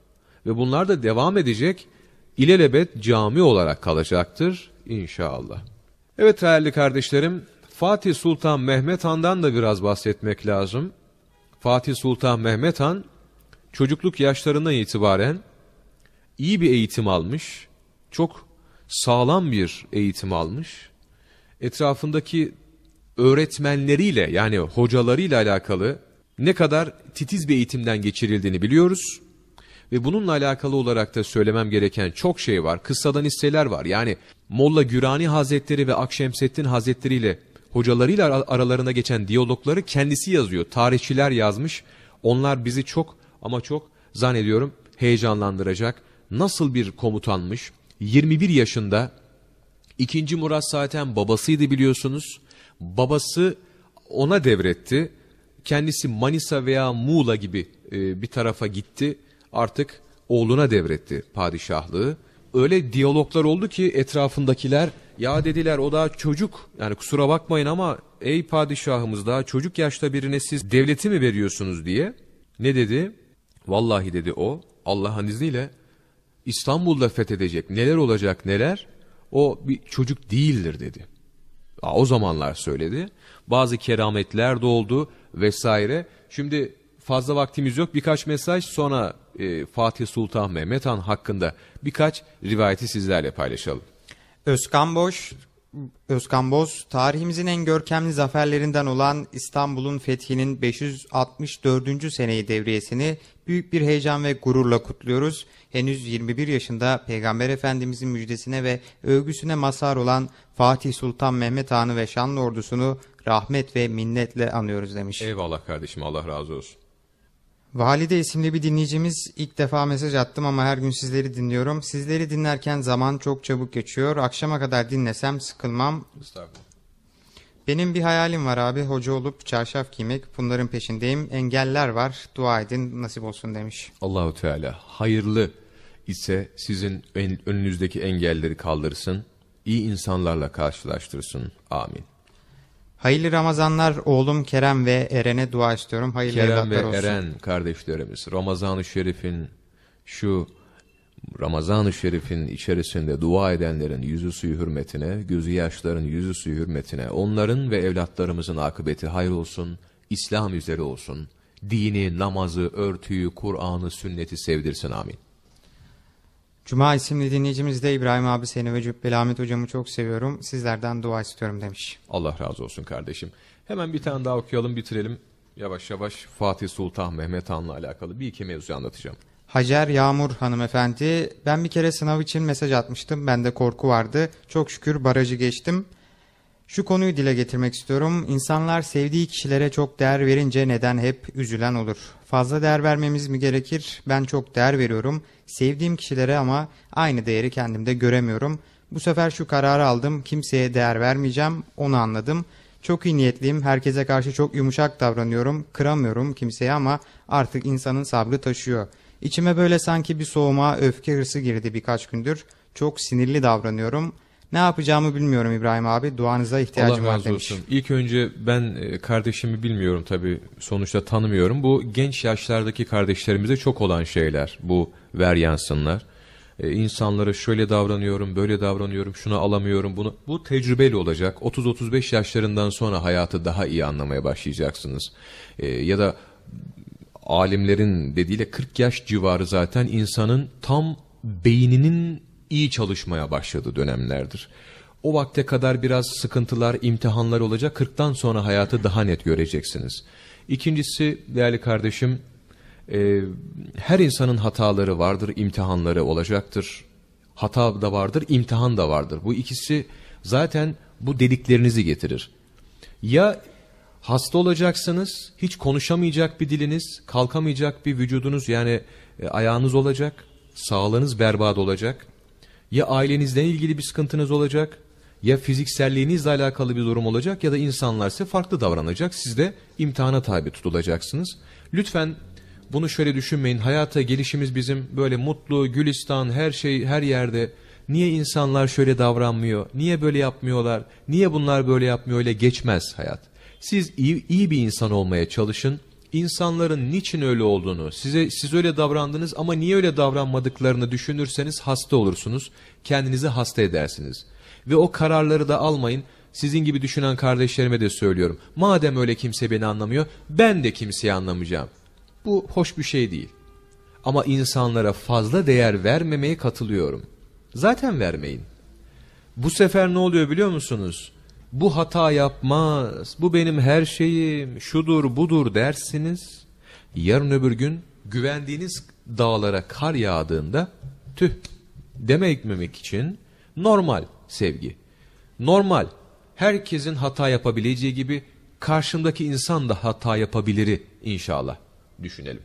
A: Ve bunlar da devam edecek, ilelebet cami olarak kalacaktır inşallah. Evet değerli kardeşlerim, Fatih Sultan Mehmet Han'dan da biraz bahsetmek lazım. Fatih Sultan Mehmet Han, çocukluk yaşlarından itibaren iyi bir eğitim almış, çok sağlam bir eğitim almış. Etrafındaki öğretmenleriyle yani hocalarıyla alakalı ne kadar titiz bir eğitimden geçirildiğini biliyoruz. Ve bununla alakalı olarak da söylemem gereken çok şey var. Kıssadan hisseler var. Yani Molla Gürani Hazretleri ve Akşemseddin Hazretleri ile hocalarıyla aralarına geçen diyalogları kendisi yazıyor. Tarihçiler yazmış. Onlar bizi çok ama çok zannediyorum heyecanlandıracak. Nasıl bir komutanmış? 21 yaşında İkinci Murat zaten babasıydı biliyorsunuz. Babası ona devretti. Kendisi Manisa veya Muğla gibi e, bir tarafa gitti artık oğluna devretti padişahlığı. Öyle diyaloglar oldu ki etrafındakiler ya dediler o da çocuk yani kusura bakmayın ama ey padişahımız daha çocuk yaşta birine siz devleti mi veriyorsunuz diye. Ne dedi? Vallahi dedi o Allah'ın izniyle İstanbul'da fethedecek neler olacak neler o bir çocuk değildir dedi. Aa, o zamanlar söyledi. Bazı kerametler de oldu vesaire. Şimdi fazla vaktimiz yok birkaç mesaj sonra e, Fatih Sultan Mehmet Han hakkında birkaç rivayeti sizlerle paylaşalım. Özkan Boş, Özkan Boz, tarihimizin en
B: görkemli zaferlerinden olan İstanbul'un fethinin 564. seneyi devriyesini büyük bir heyecan ve gururla kutluyoruz. Henüz 21 yaşında Peygamber Efendimizin müjdesine ve övgüsüne masar olan Fatih Sultan Mehmet Han'ı ve şanlı ordusunu rahmet ve minnetle anıyoruz demiş.
A: Eyvallah kardeşim Allah razı olsun.
B: Valide isimli bir dinleyicimiz ilk defa mesaj attım ama her gün sizleri dinliyorum. Sizleri dinlerken zaman çok çabuk geçiyor. Akşama kadar dinlesem sıkılmam. Estağfurullah. Benim bir hayalim var abi. Hoca olup çarşaf giymek. Bunların peşindeyim. Engeller var. Dua edin nasip olsun demiş.
A: Allahu Teala hayırlı ise sizin önünüzdeki engelleri kaldırsın. İyi insanlarla karşılaştırsın. Amin.
B: Hayırlı Ramazanlar oğlum Kerem ve Eren'e dua istiyorum. Hayırlı Kerem ve olsun. Eren
A: kardeşlerimiz Ramazan-ı Şerif'in şu Ramazan-ı Şerif'in içerisinde dua edenlerin yüzü suyu hürmetine, gözü yaşların yüzü suyu hürmetine, onların ve evlatlarımızın akıbeti hayır olsun, İslam üzere olsun, dini, namazı, örtüyü, Kur'an'ı, sünneti sevdirsin amin.
B: Cuma isimli dinleyicimiz de İbrahim abi seni ve Cübbeli Ahmet hocamı çok seviyorum. Sizlerden dua istiyorum demiş. Allah razı olsun kardeşim.
A: Hemen bir tane daha okuyalım bitirelim. Yavaş yavaş Fatih Sultan Mehmet Han'la alakalı bir iki mevzu anlatacağım.
B: Hacer Yağmur hanımefendi, ben bir kere sınav için mesaj atmıştım. Bende korku vardı. Çok şükür barajı geçtim. Şu konuyu dile getirmek istiyorum. İnsanlar sevdiği kişilere çok değer verince neden hep üzülen olur? Fazla değer vermemiz mi gerekir? Ben çok değer veriyorum. Sevdiğim kişilere ama aynı değeri kendimde göremiyorum. Bu sefer şu kararı aldım. Kimseye değer vermeyeceğim. Onu anladım. Çok iyi niyetliyim. Herkese karşı çok yumuşak davranıyorum. Kıramıyorum kimseye ama artık insanın sabrı taşıyor. İçime böyle sanki bir soğuma, öfke hırsı girdi birkaç gündür. Çok sinirli davranıyorum.'' Ne yapacağımı bilmiyorum İbrahim abi. Duanıza ihtiyacım Allah var demiş.
A: İlk önce ben e, kardeşimi bilmiyorum tabii. Sonuçta tanımıyorum. Bu genç yaşlardaki kardeşlerimize çok olan şeyler. Bu ver yansınlar. Ee, insanlara şöyle davranıyorum, böyle davranıyorum, şunu alamıyorum, bunu. Bu tecrübeli olacak. 30-35 yaşlarından sonra hayatı daha iyi anlamaya başlayacaksınız. Ee, ya da alimlerin dediğiyle 40 yaş civarı zaten insanın tam beyninin iyi çalışmaya başladığı dönemlerdir. O vakte kadar biraz sıkıntılar, imtihanlar olacak. 40'tan sonra hayatı daha net göreceksiniz. İkincisi değerli kardeşim, e, her insanın hataları vardır, imtihanları olacaktır. Hata da vardır, imtihan da vardır. Bu ikisi zaten bu dediklerinizi getirir. Ya hasta olacaksınız, hiç konuşamayacak bir diliniz, kalkamayacak bir vücudunuz yani e, ayağınız olacak, sağlığınız berbat olacak ya ailenizden ilgili bir sıkıntınız olacak ya fizikselliğinizle alakalı bir durum olacak ya da insanlar size farklı davranacak. Siz de imtihana tabi tutulacaksınız. Lütfen bunu şöyle düşünmeyin. Hayata gelişimiz bizim böyle mutlu, gülistan, her şey, her yerde. Niye insanlar şöyle davranmıyor? Niye böyle yapmıyorlar? Niye bunlar böyle yapmıyor? Öyle geçmez hayat. Siz iyi, iyi bir insan olmaya çalışın insanların niçin öyle olduğunu, size siz öyle davrandınız ama niye öyle davranmadıklarını düşünürseniz hasta olursunuz. Kendinizi hasta edersiniz. Ve o kararları da almayın. Sizin gibi düşünen kardeşlerime de söylüyorum. Madem öyle kimse beni anlamıyor, ben de kimseyi anlamayacağım. Bu hoş bir şey değil. Ama insanlara fazla değer vermemeye katılıyorum. Zaten vermeyin. Bu sefer ne oluyor biliyor musunuz? bu hata yapmaz, bu benim her şeyim, şudur budur dersiniz. Yarın öbür gün güvendiğiniz dağlara kar yağdığında tüh demekmemek için normal sevgi. Normal, herkesin hata yapabileceği gibi karşımdaki insan da hata yapabilir inşallah düşünelim.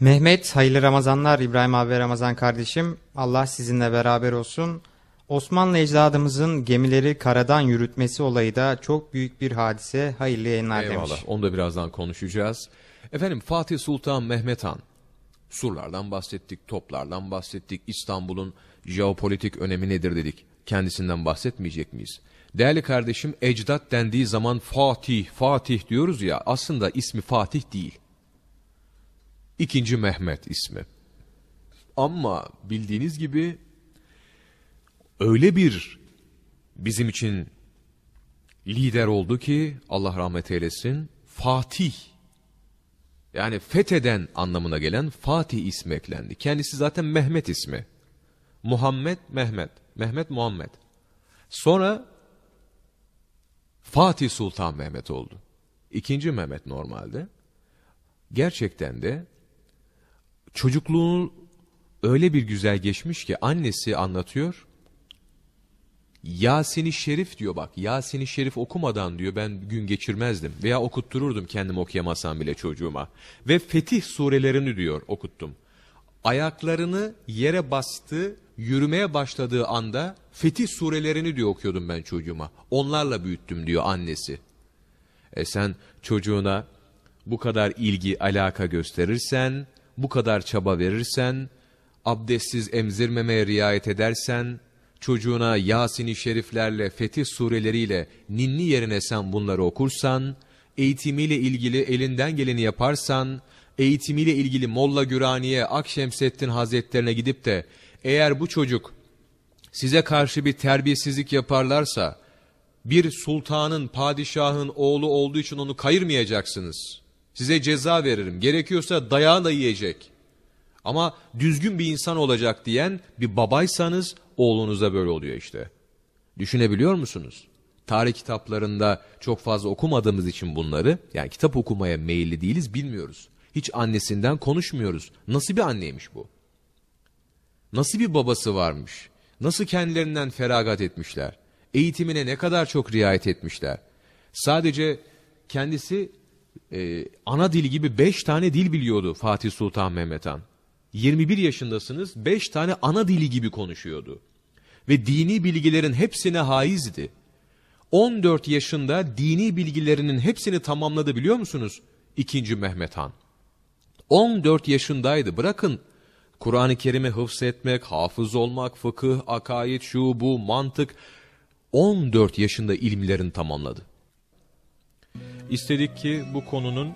B: Mehmet, hayırlı Ramazanlar
A: İbrahim abi Ramazan kardeşim. Allah
B: sizinle beraber olsun. Osmanlı ecdadımızın gemileri karadan yürütmesi olayı da çok büyük
A: bir hadise. Hayırlı yayınlar Eyvallah. demiş. Onu da birazdan konuşacağız. Efendim Fatih Sultan Mehmet Han. Surlardan bahsettik, toplardan bahsettik, İstanbul'un jeopolitik önemi nedir dedik. Kendisinden bahsetmeyecek miyiz? Değerli kardeşim ecdat dendiği zaman Fatih, Fatih diyoruz ya aslında ismi Fatih değil. İkinci Mehmet ismi. Ama bildiğiniz gibi öyle bir bizim için lider oldu ki Allah rahmet eylesin Fatih yani fetheden anlamına gelen Fatih ismi eklendi. Kendisi zaten Mehmet ismi. Muhammed Mehmet. Mehmet Muhammed. Sonra Fatih Sultan Mehmet oldu. İkinci Mehmet normalde. Gerçekten de çocukluğunu öyle bir güzel geçmiş ki annesi anlatıyor. Yasin-i Şerif diyor bak. Yasin-i Şerif okumadan diyor ben gün geçirmezdim. Veya okuttururdum kendim okuyamasam bile çocuğuma. Ve fetih surelerini diyor okuttum. Ayaklarını yere bastı, yürümeye başladığı anda fetih surelerini diyor okuyordum ben çocuğuma. Onlarla büyüttüm diyor annesi. E sen çocuğuna bu kadar ilgi, alaka gösterirsen, bu kadar çaba verirsen, abdestsiz emzirmemeye riayet edersen, çocuğuna Yasin-i Şeriflerle, Fetih sureleriyle, ninni yerine sen bunları okursan, eğitimiyle ilgili elinden geleni yaparsan, eğitimiyle ilgili Molla Gürani'ye, Akşemseddin Hazretlerine gidip de eğer bu çocuk size karşı bir terbiyesizlik yaparlarsa, bir sultanın, padişahın oğlu olduğu için onu kayırmayacaksınız. Size ceza veririm. Gerekiyorsa dayağı da yiyecek. Ama düzgün bir insan olacak diyen bir babaysanız oğlunuza böyle oluyor işte. Düşünebiliyor musunuz? Tarih kitaplarında çok fazla okumadığımız için bunları, yani kitap okumaya meyilli değiliz bilmiyoruz. Hiç annesinden konuşmuyoruz. Nasıl bir anneymiş bu? Nasıl bir babası varmış? Nasıl kendilerinden feragat etmişler? Eğitimine ne kadar çok riayet etmişler? Sadece kendisi e, ana dil gibi beş tane dil biliyordu Fatih Sultan Mehmet Han. 21 yaşındasınız 5 tane ana dili gibi konuşuyordu. Ve dini bilgilerin hepsine haizdi. 14 yaşında dini bilgilerinin hepsini tamamladı biliyor musunuz? 2. Mehmet Han. 14 yaşındaydı bırakın Kur'an-ı Kerim'i hıfz etmek, hafız olmak, fıkıh, akaid, şu, bu, mantık 14 yaşında ilimlerini tamamladı. İstedik ki bu konunun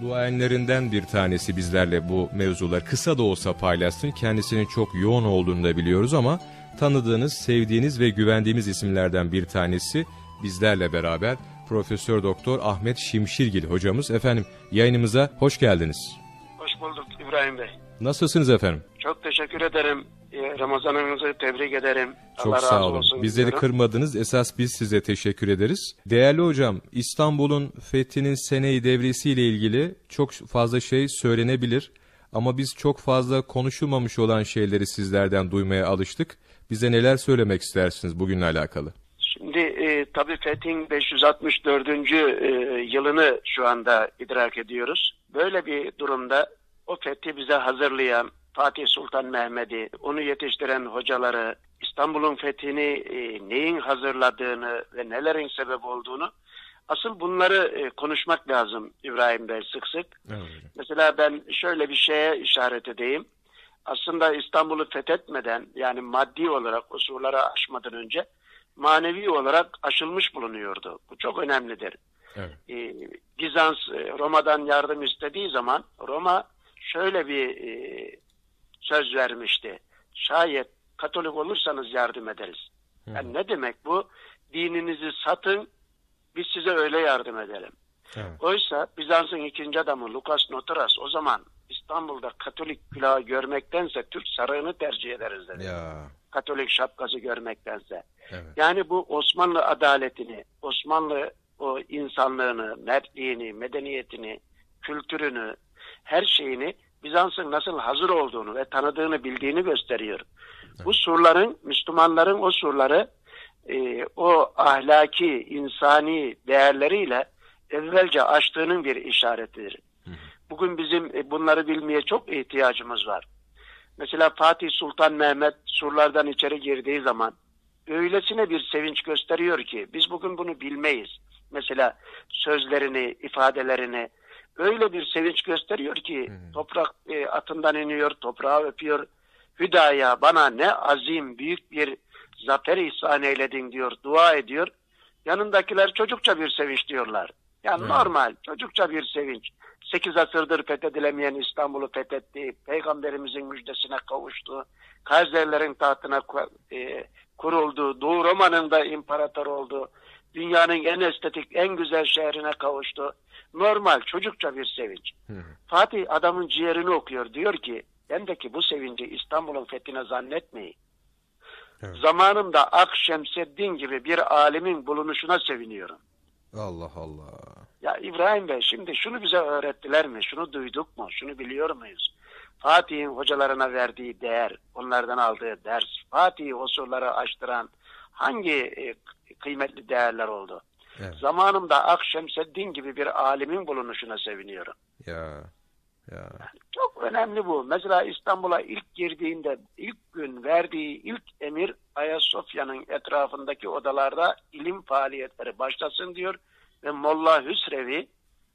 A: duayenlerinden bir tanesi bizlerle bu mevzular kısa da olsa paylaşsın. Kendisinin çok yoğun olduğunu da biliyoruz ama tanıdığınız, sevdiğiniz ve güvendiğimiz isimlerden bir tanesi bizlerle beraber Profesör Doktor Ahmet Şimşirgil hocamız. Efendim yayınımıza hoş geldiniz.
C: Hoş bulduk İbrahim Bey.
A: Nasılsınız efendim?
C: Çok teşekkür ederim. Ee, Ramazanınızı tebrik ederim. Çok Allah sağ olun. Olsun Bizleri
A: kırmadınız. Esas biz size teşekkür ederiz. Değerli hocam, İstanbul'un fethinin seneyi devresiyle ilgili çok fazla şey söylenebilir. Ama biz çok fazla konuşulmamış olan şeyleri sizlerden duymaya alıştık. Bize neler söylemek istersiniz bugünle alakalı?
C: Şimdi e, tabii Fethin 564. E, yılını şu anda idrak ediyoruz. Böyle bir durumda o fethi bize hazırlayan, Fatih Sultan Mehmet'i, onu yetiştiren hocaları, İstanbul'un fethini e, neyin hazırladığını ve nelerin sebep olduğunu asıl bunları e, konuşmak lazım İbrahim Bey sık sık. Evet. Mesela ben şöyle bir şeye işaret edeyim. Aslında İstanbul'u fethetmeden yani maddi olarak usurlara aşmadan önce manevi olarak aşılmış bulunuyordu. Bu çok önemlidir. Evet. E, Bizans e, Roma'dan yardım istediği zaman Roma şöyle bir e, söz vermişti. Şayet Katolik olursanız yardım ederiz. Hı. Yani ne demek bu? Dininizi satın, biz size öyle yardım edelim. Evet. Oysa Bizans'ın ikinci adamı Lukas Notaras o zaman İstanbul'da Katolik külahı görmektense Türk sarığını tercih ederiz dedi. Ya. Katolik şapkası görmektense. Evet. Yani bu Osmanlı adaletini, Osmanlı o insanlığını, mertliğini, medeniyetini, kültürünü, her şeyini Bizans'ın nasıl hazır olduğunu ve tanıdığını bildiğini gösteriyor. Bu surların, Müslümanların o surları e, o ahlaki, insani değerleriyle evvelce açtığının bir işaretidir. Bugün bizim e, bunları bilmeye çok ihtiyacımız var. Mesela Fatih Sultan Mehmet surlardan içeri girdiği zaman öylesine bir sevinç gösteriyor ki biz bugün bunu bilmeyiz. Mesela sözlerini, ifadelerini, öyle bir sevinç gösteriyor ki hmm. toprak e, atından iniyor, toprağı öpüyor. Hüdaya bana ne azim büyük bir zafer ihsan eyledin diyor, dua ediyor. Yanındakiler çocukça bir sevinç diyorlar. Yani hmm. normal, çocukça bir sevinç. Sekiz asırdır fethedilemeyen İstanbul'u fethetti, peygamberimizin müjdesine kavuştu, Kaiserlerin tahtına e, kuruldu, Doğu Roma'nın da imparator oldu dünyanın en estetik, en güzel şehrine kavuştu. Normal, çocukça bir sevinç. Hı Fatih adamın ciğerini okuyor. Diyor ki, hem ki bu sevinci İstanbul'un fethine zannetmeyin. Evet. Zamanımda Ak Şemseddin gibi bir alimin bulunuşuna seviniyorum.
A: Allah Allah.
C: Ya İbrahim Bey şimdi şunu bize öğrettiler mi? Şunu duyduk mu? Şunu biliyor muyuz? Fatih'in hocalarına verdiği değer, onlardan aldığı ders, Fatih'i o açtıran, hangi e, kıymetli değerler oldu? Evet. Zamanımda Akşemseddin gibi bir alimin bulunuşuna seviniyorum. Ya. Ya. Çok önemli bu. Mesela İstanbul'a ilk girdiğinde ilk gün verdiği ilk emir Ayasofya'nın etrafındaki odalarda ilim faaliyetleri başlasın diyor ve Molla Hüsrevi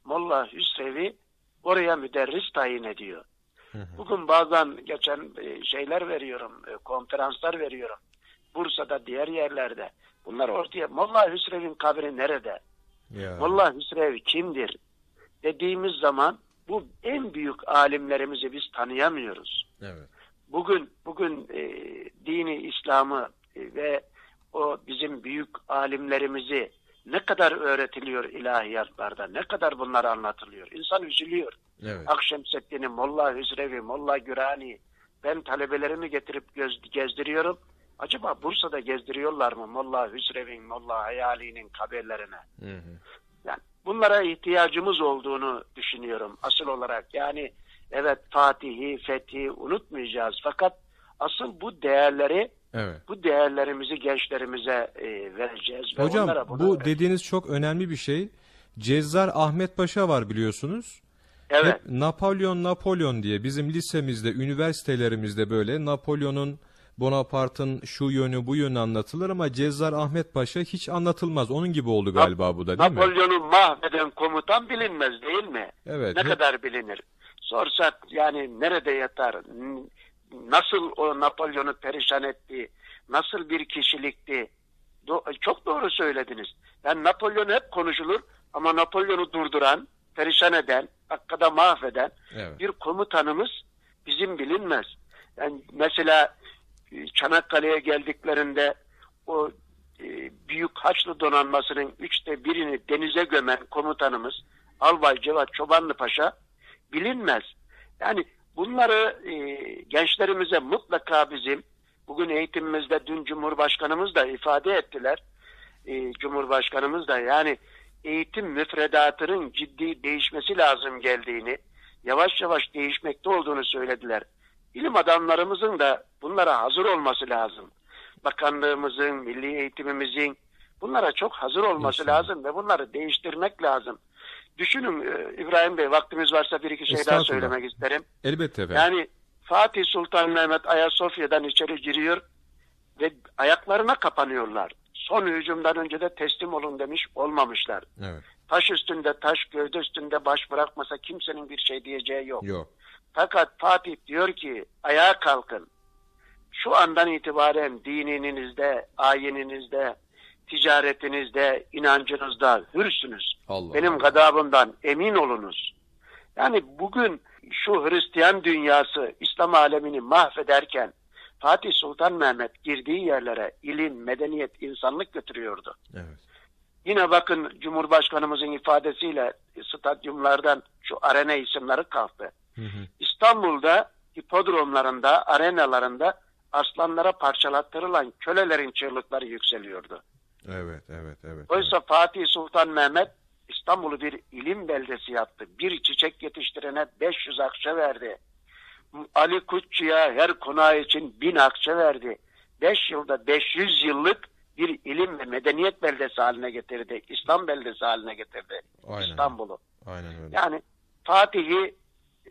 C: Molla Hüsrevi oraya müderris tayin ediyor. Bugün bazen geçen e, şeyler veriyorum, e, konferanslar veriyorum. Bursa'da, diğer yerlerde. Bunlar ortaya. Molla Hüsrev'in kabri nerede? Ya. Molla Hüsrev kimdir? Dediğimiz zaman bu en büyük alimlerimizi biz tanıyamıyoruz. Evet. Bugün bugün e, dini İslam'ı e, ve o bizim büyük alimlerimizi ne kadar öğretiliyor ilahiyatlarda, ne kadar bunlar anlatılıyor. İnsan üzülüyor. Evet. Akşemseddin'i, Molla Hüsrevi, Molla Gürani, ben talebelerimi getirip göz, gezdiriyorum. Acaba Bursa'da gezdiriyorlar mı Molla Hüsrev'in, Molla Hayali'nin kabirlerine? Yani bunlara ihtiyacımız olduğunu düşünüyorum asıl olarak. Yani evet Fatih'i, Fethi'yi unutmayacağız fakat asıl bu değerleri Evet. Bu değerlerimizi gençlerimize e, vereceğiz. Ve Hocam bu
A: vereceğiz. dediğiniz çok önemli bir şey. Cezzar Ahmet Paşa var biliyorsunuz. Evet. Hep Napolyon Napolyon diye bizim lisemizde, üniversitelerimizde böyle Napolyon'un Bonapart'ın şu yönü bu yönü anlatılır ama Cezzar Ahmet Paşa hiç anlatılmaz. Onun gibi oldu galiba bu da değil mi? Napolyon'u
C: mahveden komutan bilinmez değil mi? Evet. Ne he? kadar bilinir? Sorsak yani nerede yatar? Nasıl o Napolyon'u perişan etti? Nasıl bir kişilikti? Do e, çok doğru söylediniz. Yani Napolyon hep konuşulur ama Napolyon'u durduran, perişan eden, hakkada mahveden evet. bir komutanımız bizim bilinmez. Yani mesela ee, Çanakkale'ye geldiklerinde o e, Büyük Haçlı donanmasının üçte birini denize gömen komutanımız Albay Cevat Çobanlı Paşa bilinmez. Yani bunları e, gençlerimize mutlaka bizim bugün eğitimimizde dün Cumhurbaşkanımız da ifade ettiler. E, Cumhurbaşkanımız da yani eğitim müfredatının ciddi değişmesi lazım geldiğini, yavaş yavaş değişmekte olduğunu söylediler ilim adamlarımızın da bunlara hazır olması lazım. Bakanlığımızın, milli eğitimimizin bunlara çok hazır olması Kesinlikle. lazım ve bunları değiştirmek lazım. Düşünün e, İbrahim Bey vaktimiz varsa bir iki şey daha söylemek isterim.
A: Elbette efendim. Yani
C: Fatih Sultan Mehmet Ayasofya'dan içeri giriyor ve ayaklarına kapanıyorlar. Son hücumdan önce de teslim olun demiş olmamışlar. Evet. Taş üstünde taş, gövde üstünde baş bırakmasa kimsenin bir şey diyeceği yok. Yok. Fakat Fatih diyor ki ayağa kalkın. Şu andan itibaren dininizde, ayininizde, ticaretinizde, inancınızda hürsünüz. Allah Benim Allah. gadabımdan emin olunuz. Yani bugün şu Hristiyan dünyası İslam alemini mahvederken Fatih Sultan Mehmet girdiği yerlere ilim, medeniyet, insanlık götürüyordu. Evet. Yine bakın Cumhurbaşkanımızın ifadesiyle stadyumlardan şu arena isimleri kalktı. Hı hı. İstanbul'da hipodromlarında, arenalarında aslanlara parçalattırılan kölelerin çığlıkları yükseliyordu.
A: Evet, evet, evet.
C: Oysa evet. Fatih Sultan Mehmet İstanbul'u bir ilim beldesi yaptı. Bir çiçek yetiştirene 500 akçe verdi. Ali Kutçu'ya her konağı için 1000 akçe verdi. 5 yılda 500 yıllık bir ilim ve medeniyet beldesi haline getirdi. İslam beldesi haline getirdi İstanbul'u. Aynen öyle. Yani Fatih'i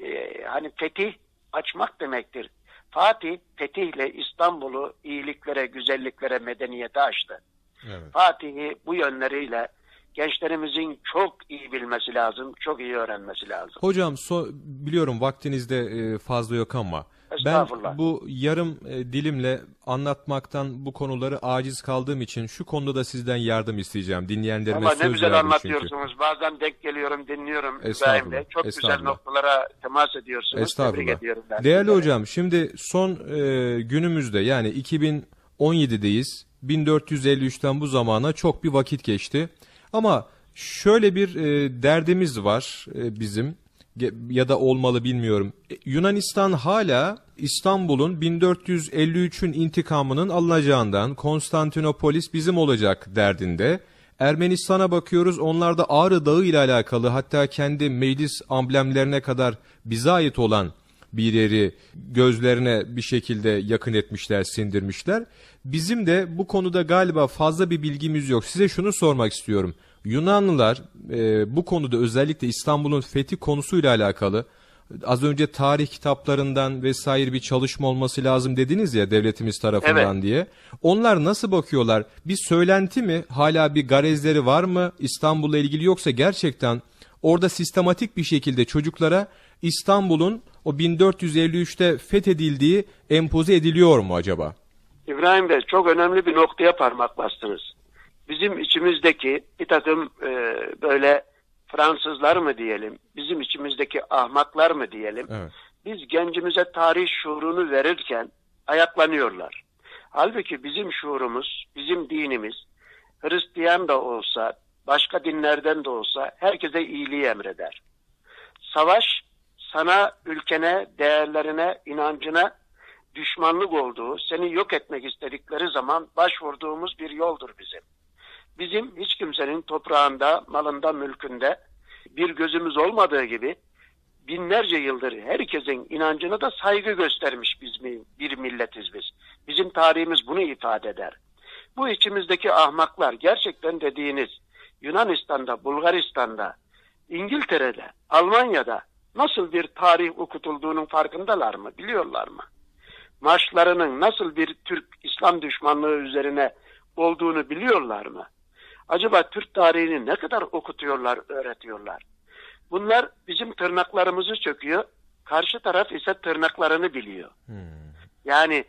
C: e, hani fetih açmak demektir. Fatih fetihle İstanbul'u iyiliklere, güzelliklere, medeniyete açtı. Evet. Fatih'i bu yönleriyle gençlerimizin çok iyi bilmesi lazım, çok iyi öğrenmesi lazım.
A: Hocam so biliyorum vaktinizde e, fazla yok ama ben bu yarım e, dilimle anlatmaktan bu konuları aciz kaldığım için şu konuda da sizden yardım isteyeceğim. Dinleyenlerime Ama söz ne güzel anlatıyorsunuz.
C: Bazen denk geliyorum, dinliyorum İbrahim Bey. Çok güzel noktalara temas ediyorsunuz. Estağfurullah. Tebrik ediyorum ben Değerli sizlere.
A: hocam şimdi son e, günümüzde yani 2017'deyiz. 1453'ten bu zamana çok bir vakit geçti. Ama şöyle bir e, derdimiz var e, bizim ya da olmalı bilmiyorum. E, Yunanistan hala İstanbul'un 1453'ün intikamının alınacağından Konstantinopolis bizim olacak derdinde, Ermenistan'a bakıyoruz onlar da Ağrı Dağı ile alakalı hatta kendi meclis amblemlerine kadar bize ait olan bir yeri gözlerine bir şekilde yakın etmişler, sindirmişler. Bizim de bu konuda galiba fazla bir bilgimiz yok. Size şunu sormak istiyorum. Yunanlılar e, bu konuda özellikle İstanbul'un fethi konusuyla alakalı az önce tarih kitaplarından vesaire bir çalışma olması lazım dediniz ya devletimiz tarafından evet. diye. Onlar nasıl bakıyorlar? Bir söylenti mi? Hala bir garezleri var mı İstanbul'la ilgili yoksa gerçekten orada sistematik bir şekilde çocuklara İstanbul'un o 1453'te fethedildiği empoze ediliyor mu acaba?
C: İbrahim Bey çok önemli bir noktaya parmak bastınız. Bizim içimizdeki bir takım e, böyle Fransızlar mı diyelim, bizim içimizdeki ahmaklar mı diyelim, evet. biz gencimize tarih şuurunu verirken ayaklanıyorlar. Halbuki bizim şuurumuz, bizim dinimiz, Hristiyan da olsa, başka dinlerden de olsa herkese iyiliği emreder. Savaş, sana, ülkene, değerlerine, inancına düşmanlık olduğu, seni yok etmek istedikleri zaman başvurduğumuz bir yoldur bizim. Bizim hiç kimsenin toprağında, malında, mülkünde bir gözümüz olmadığı gibi binlerce yıldır herkesin inancına da saygı göstermiş biz bir milletiz biz. Bizim tarihimiz bunu ifade eder. Bu içimizdeki ahmaklar gerçekten dediğiniz Yunanistan'da, Bulgaristan'da, İngiltere'de, Almanya'da nasıl bir tarih okutulduğunun farkındalar mı, biliyorlar mı? Maçlarının nasıl bir Türk İslam düşmanlığı üzerine olduğunu biliyorlar mı? acaba Türk tarihini ne kadar okutuyorlar, öğretiyorlar? Bunlar bizim tırnaklarımızı çöküyor. Karşı taraf ise tırnaklarını biliyor. Hmm. Yani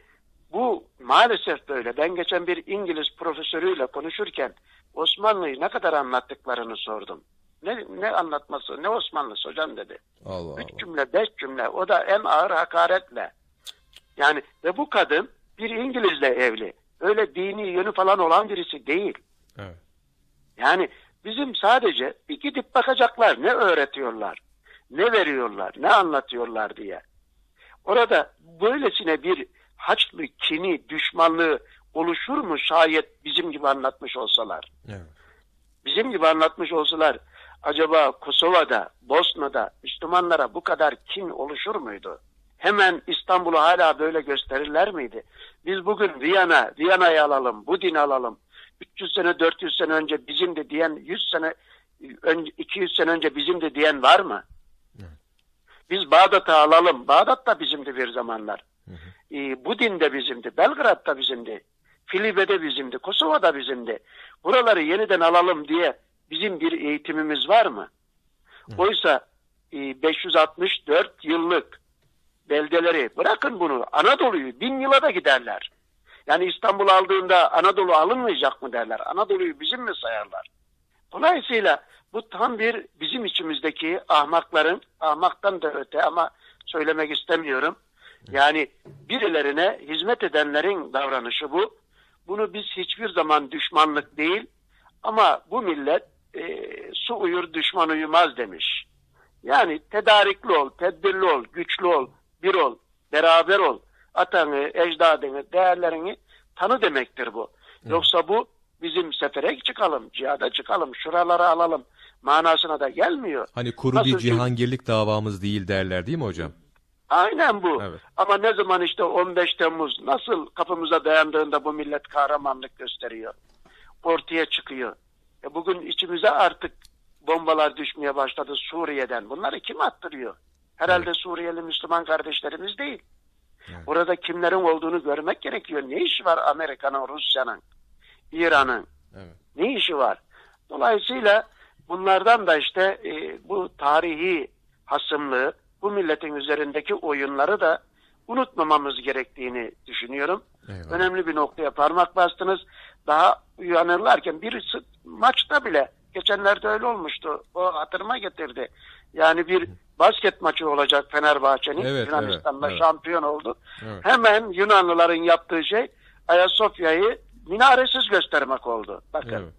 C: bu maalesef böyle. Ben geçen bir İngiliz profesörüyle konuşurken Osmanlı'yı ne kadar anlattıklarını sordum. Ne, ne anlatması, ne Osmanlısı hocam dedi. Allah Üç Allah. cümle, beş cümle. O da en ağır hakaretle. Yani ve bu kadın bir İngilizle evli. Öyle dini yönü falan olan birisi değil. Evet. Yani bizim sadece bir gidip bakacaklar ne öğretiyorlar, ne veriyorlar, ne anlatıyorlar diye. Orada böylesine bir haçlı kini, düşmanlığı oluşur mu şayet bizim gibi anlatmış olsalar? Evet. Bizim gibi anlatmış olsalar acaba Kosova'da, Bosna'da Müslümanlara bu kadar kin oluşur muydu? Hemen İstanbul'u hala böyle gösterirler miydi? Biz bugün Viyana, Viyana'yı alalım, bu din alalım, 300 sene 400 sene önce bizim de diyen 100 sene 200 sene önce bizim de diyen var mı? Biz Bağdat'ı alalım. Bağdat da bizimdi bir zamanlar. Hı hı. E, Budin de bizimdi. Belgrad da bizimdi. de bizimdi. Kosova da bizimdi. Buraları yeniden alalım diye bizim bir eğitimimiz var mı? Hı. Oysa e, 564 yıllık beldeleri bırakın bunu Anadolu'yu bin yıla da giderler. Yani İstanbul aldığında Anadolu alınmayacak mı derler. Anadolu'yu bizim mi sayarlar? Dolayısıyla bu tam bir bizim içimizdeki ahmakların, ahmaktan da öte ama söylemek istemiyorum. Yani birilerine hizmet edenlerin davranışı bu. Bunu biz hiçbir zaman düşmanlık değil ama bu millet e, su uyur düşman uyumaz demiş. Yani tedarikli ol, tedbirli ol, güçlü ol, bir ol, beraber ol atanı, ecdadını, değerlerini tanı demektir bu. Hı. Yoksa bu bizim sefere çıkalım, cihada çıkalım, şuralara alalım manasına da gelmiyor.
A: Hani kuru Nasıl bir cihangirlik ki... davamız değil derler değil mi hocam?
C: Aynen bu. Evet. Ama ne zaman işte 15 Temmuz nasıl kapımıza dayandığında bu millet kahramanlık gösteriyor. Ortaya çıkıyor. E bugün içimize artık bombalar düşmeye başladı Suriye'den. Bunları kim attırıyor? Herhalde evet. Suriyeli Müslüman kardeşlerimiz değil. Evet. Burada kimlerin olduğunu görmek gerekiyor. Ne işi var Amerika'nın, Rusya'nın, İran'ın? Evet. Ne işi var? Dolayısıyla bunlardan da işte e, bu tarihi hasımlığı, bu milletin üzerindeki oyunları da unutmamamız gerektiğini düşünüyorum. Eyvallah. Önemli bir noktaya parmak bastınız. Daha uyanırlarken bir maçta bile geçenlerde öyle olmuştu. O hatırıma getirdi. Yani bir basket maçı olacak Fenerbahçe'nin. Evet, Yunanistan'da evet, şampiyon oldu. Evet. Hemen Yunanlıların yaptığı şey Ayasofya'yı minaresiz göstermek oldu. Bakın. Evet.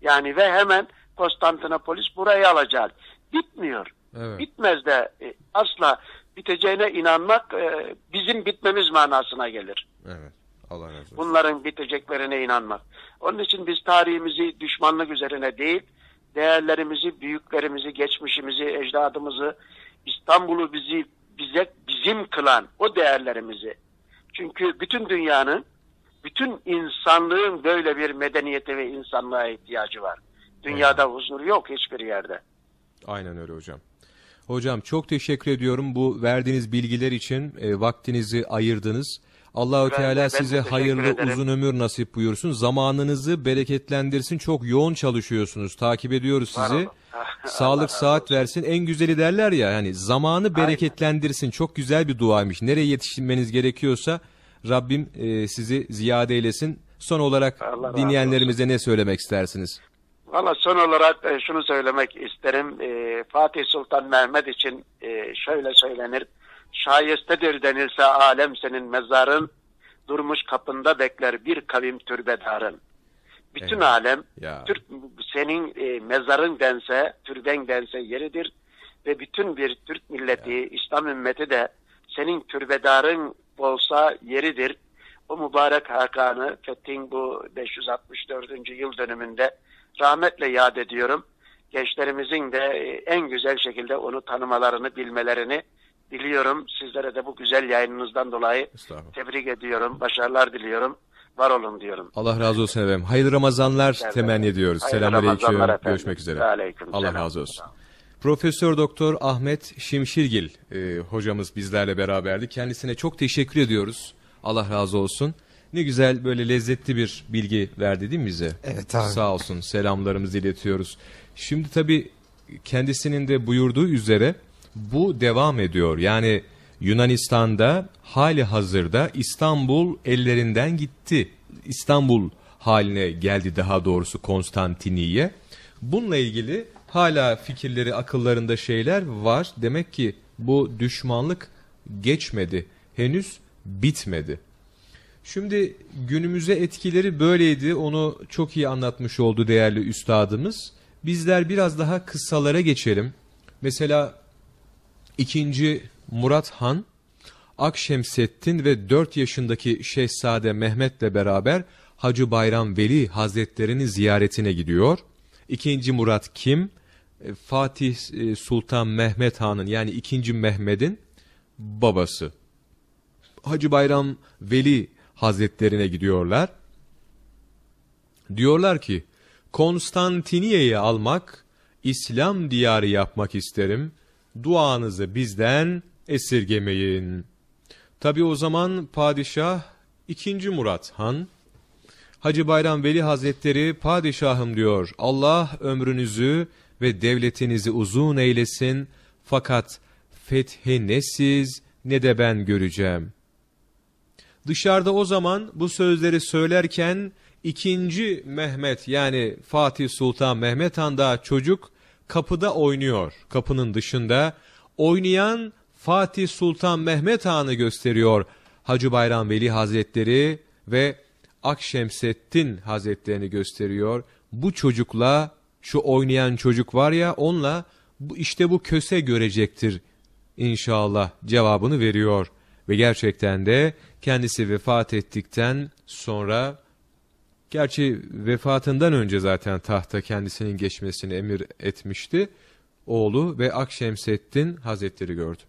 C: Yani ve hemen Konstantinopolis burayı alacak. Bitmiyor. Evet. Bitmez de e, asla biteceğine inanmak e, bizim bitmemiz manasına gelir.
A: Evet. Allah
B: razı
C: olsun. Bunların biteceklerine inanmak. Onun için biz tarihimizi düşmanlık üzerine değil, değerlerimizi, büyüklerimizi, geçmişimizi, ecdadımızı, İstanbul'u bizi bize bizim kılan o değerlerimizi. Çünkü bütün dünyanın, bütün insanlığın böyle bir medeniyete ve insanlığa ihtiyacı var. Dünyada huzur yok hiçbir yerde.
A: Aynen öyle hocam. Hocam çok teşekkür ediyorum bu verdiğiniz bilgiler için e, vaktinizi ayırdınız. Allahü Teala ben size hayırlı ederim. uzun ömür nasip buyursun. Zamanınızı bereketlendirsin. Çok yoğun çalışıyorsunuz. Takip ediyoruz sizi. Sağlık saat versin. En güzeli derler ya hani zamanı bereketlendirsin. Aynen. Çok güzel bir duaymış. Nereye yetişmeniz gerekiyorsa Rabbim e, sizi ziyade eylesin. Son olarak Allah dinleyenlerimize ne söylemek istersiniz?
C: Valla son olarak şunu söylemek isterim. Ee, Fatih Sultan Mehmet için e, şöyle söylenir. Şayestedir denilse alem senin mezarın, durmuş kapında bekler bir kavim türbedarın. Bütün evet. alem ya. Türk senin e, mezarın dense, türben dense yeridir ve bütün bir Türk milleti, ya. İslam ümmeti de senin türbedarın olsa yeridir. O mübarek Hakan'ı Fethin bu 564. yıl dönümünde rahmetle yad ediyorum. Gençlerimizin de e, en güzel şekilde onu tanımalarını, bilmelerini diliyorum. Sizlere de bu güzel yayınınızdan dolayı tebrik ediyorum. Başarılar diliyorum. Var olun diyorum.
A: Allah razı olsun efendim. Hayırlı Ramazanlar efendim. temenni ediyoruz. Selamünaleyküm. Görüşmek üzere. Aleyküm. Allah selam. razı olsun. Profesör Doktor Ahmet Şimşirgil e, hocamız bizlerle beraberdi. Kendisine çok teşekkür ediyoruz. Allah razı olsun. Ne güzel böyle lezzetli bir bilgi verdi değil mi bize? Evet abi. Sağ olsun selamlarımızı iletiyoruz. Şimdi tabii kendisinin de buyurduğu üzere bu devam ediyor. Yani Yunanistan'da hali hazırda İstanbul ellerinden gitti. İstanbul haline geldi daha doğrusu Konstantiniye. Bununla ilgili hala fikirleri akıllarında şeyler var. Demek ki bu düşmanlık geçmedi. Henüz bitmedi. Şimdi günümüze etkileri böyleydi. Onu çok iyi anlatmış oldu değerli üstadımız. Bizler biraz daha kıssalara geçelim. Mesela ikinci Murat Han, Akşemsettin ve 4 yaşındaki Şehzade Mehmet'le beraber Hacı Bayram Veli hazretlerini ziyaretine gidiyor. İkinci Murat Kim, e, Fatih e, Sultan Mehmet Han'ın yani ikinci Mehmet'in babası. Hacı Bayram Veli Hazretlerine gidiyorlar. Diyorlar ki Konstantiniye'yi almak, İslam diyarı yapmak isterim. Duanızı bizden esirgemeyin. Tabi o zaman padişah 2. Murat Han Hacı Bayram Veli Hazretleri padişahım diyor. Allah ömrünüzü ve devletinizi uzun eylesin. Fakat fethi ne siz ne de ben göreceğim. Dışarıda o zaman bu sözleri söylerken ikinci Mehmet yani Fatih Sultan Mehmet Han da çocuk kapıda oynuyor. Kapının dışında oynayan Fatih Sultan Mehmet Han'ı gösteriyor Hacı Bayram Veli Hazretleri ve Akşemseddin Hazretlerini gösteriyor. Bu çocukla şu oynayan çocuk var ya onunla işte bu köse görecektir inşallah cevabını veriyor. Ve gerçekten de Kendisi vefat ettikten sonra gerçi vefatından önce zaten tahta kendisinin geçmesini emir etmişti. Oğlu ve Akşemseddin Hazretleri gördü.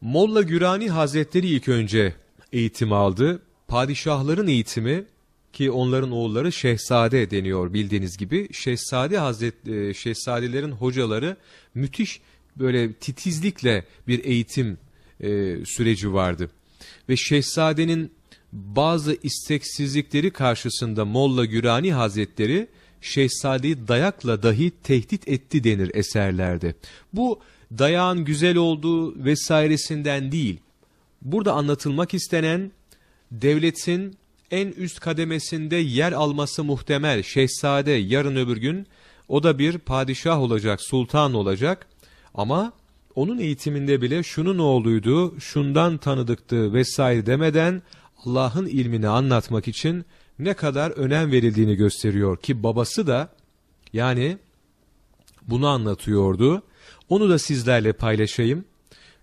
A: Molla Gürani Hazretleri ilk önce eğitim aldı. Padişahların eğitimi ki onların oğulları şehzade deniyor bildiğiniz gibi. Şehzade Hazret e, şehzadelerin hocaları müthiş böyle titizlikle bir eğitim e, süreci vardı. Ve şehzadenin bazı isteksizlikleri karşısında Molla Gürani Hazretleri şehzadeyi dayakla dahi tehdit etti denir eserlerde. Bu dayağın güzel olduğu vesairesinden değil. Burada anlatılmak istenen devletin en üst kademesinde yer alması muhtemel şehzade yarın öbür gün o da bir padişah olacak, sultan olacak ama onun eğitiminde bile şunun oğluydu, şundan tanıdıktı vesaire demeden Allah'ın ilmini anlatmak için ne kadar önem verildiğini gösteriyor ki babası da yani bunu anlatıyordu. Onu da sizlerle paylaşayım.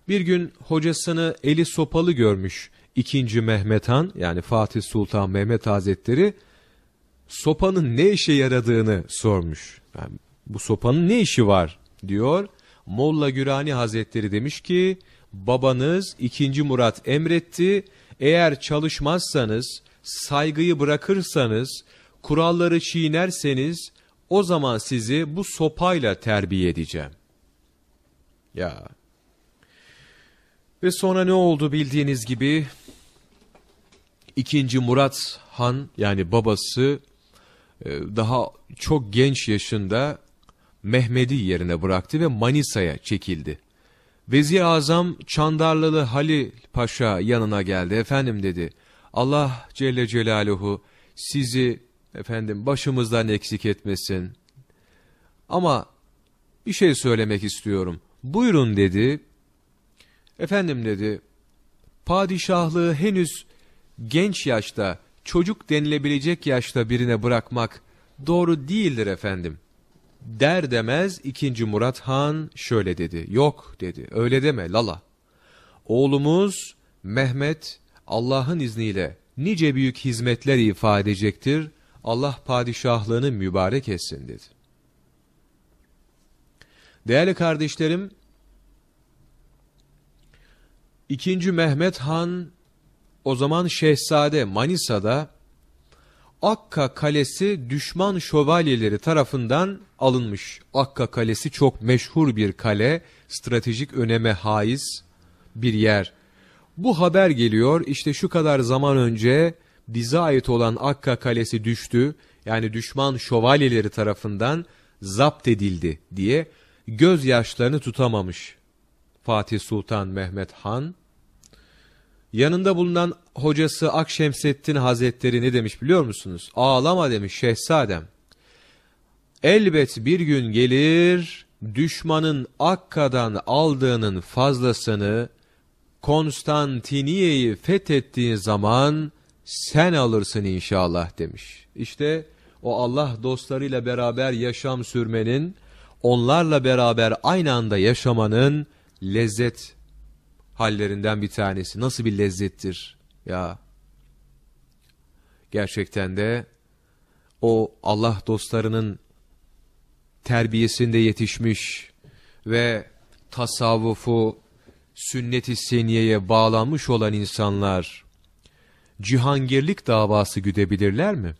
A: Bir gün hocasını eli sopalı görmüş ikinci Mehmet Han yani Fatih Sultan Mehmet Hazretleri sopanın ne işe yaradığını sormuş. Yani bu sopanın ne işi var diyor. Molla Gürani Hazretleri demiş ki babanız 2. Murat emretti eğer çalışmazsanız saygıyı bırakırsanız kuralları çiğnerseniz o zaman sizi bu sopayla terbiye edeceğim. Ya. Ve sonra ne oldu bildiğiniz gibi ikinci Murat Han yani babası e, daha çok genç yaşında Mehmedi yerine bıraktı ve Manisa'ya çekildi. Vezir Azam Çandarlılı Halil Paşa yanına geldi. Efendim dedi Allah Celle Celaluhu sizi efendim başımızdan eksik etmesin. Ama bir şey söylemek istiyorum. Buyurun dedi. Efendim dedi padişahlığı henüz genç yaşta çocuk denilebilecek yaşta birine bırakmak doğru değildir efendim.'' Der demez ikinci Murat Han şöyle dedi. Yok dedi öyle deme lala. Oğlumuz Mehmet Allah'ın izniyle nice büyük hizmetler ifade edecektir. Allah padişahlığını mübarek etsin dedi. Değerli kardeşlerim, ikinci Mehmet Han o zaman Şehzade Manisa'da Akka Kalesi düşman şövalyeleri tarafından alınmış. Akka Kalesi çok meşhur bir kale, stratejik öneme haiz bir yer. Bu haber geliyor işte şu kadar zaman önce bize ait olan Akka Kalesi düştü. Yani düşman şövalyeleri tarafından zapt edildi diye gözyaşlarını tutamamış. Fatih Sultan Mehmet Han Yanında bulunan hocası Akşemseddin Hazretleri ne demiş biliyor musunuz? Ağlama demiş şehzadem. Elbet bir gün gelir düşmanın Akka'dan aldığının fazlasını Konstantiniye'yi fethettiğin zaman sen alırsın inşallah demiş. İşte o Allah dostlarıyla beraber yaşam sürmenin, onlarla beraber aynı anda yaşamanın lezzet hallerinden bir tanesi. Nasıl bir lezzettir ya. Gerçekten de o Allah dostlarının terbiyesinde yetişmiş ve tasavvufu sünnet-i seniyeye bağlanmış olan insanlar cihangirlik davası güdebilirler mi?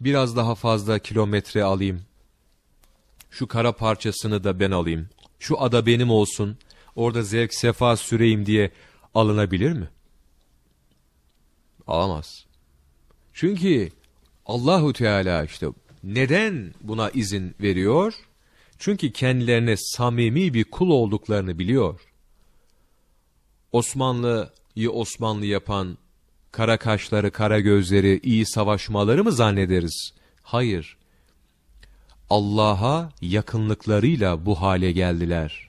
A: Biraz daha fazla kilometre alayım. Şu kara parçasını da ben alayım. Şu ada benim olsun.'' orada zevk sefa süreyim diye alınabilir mi? Alamaz. Çünkü Allahu Teala işte neden buna izin veriyor? Çünkü kendilerine samimi bir kul olduklarını biliyor. Osmanlı'yı Osmanlı yapan kara kaşları, kara gözleri, iyi savaşmaları mı zannederiz? Hayır. Allah'a yakınlıklarıyla bu hale geldiler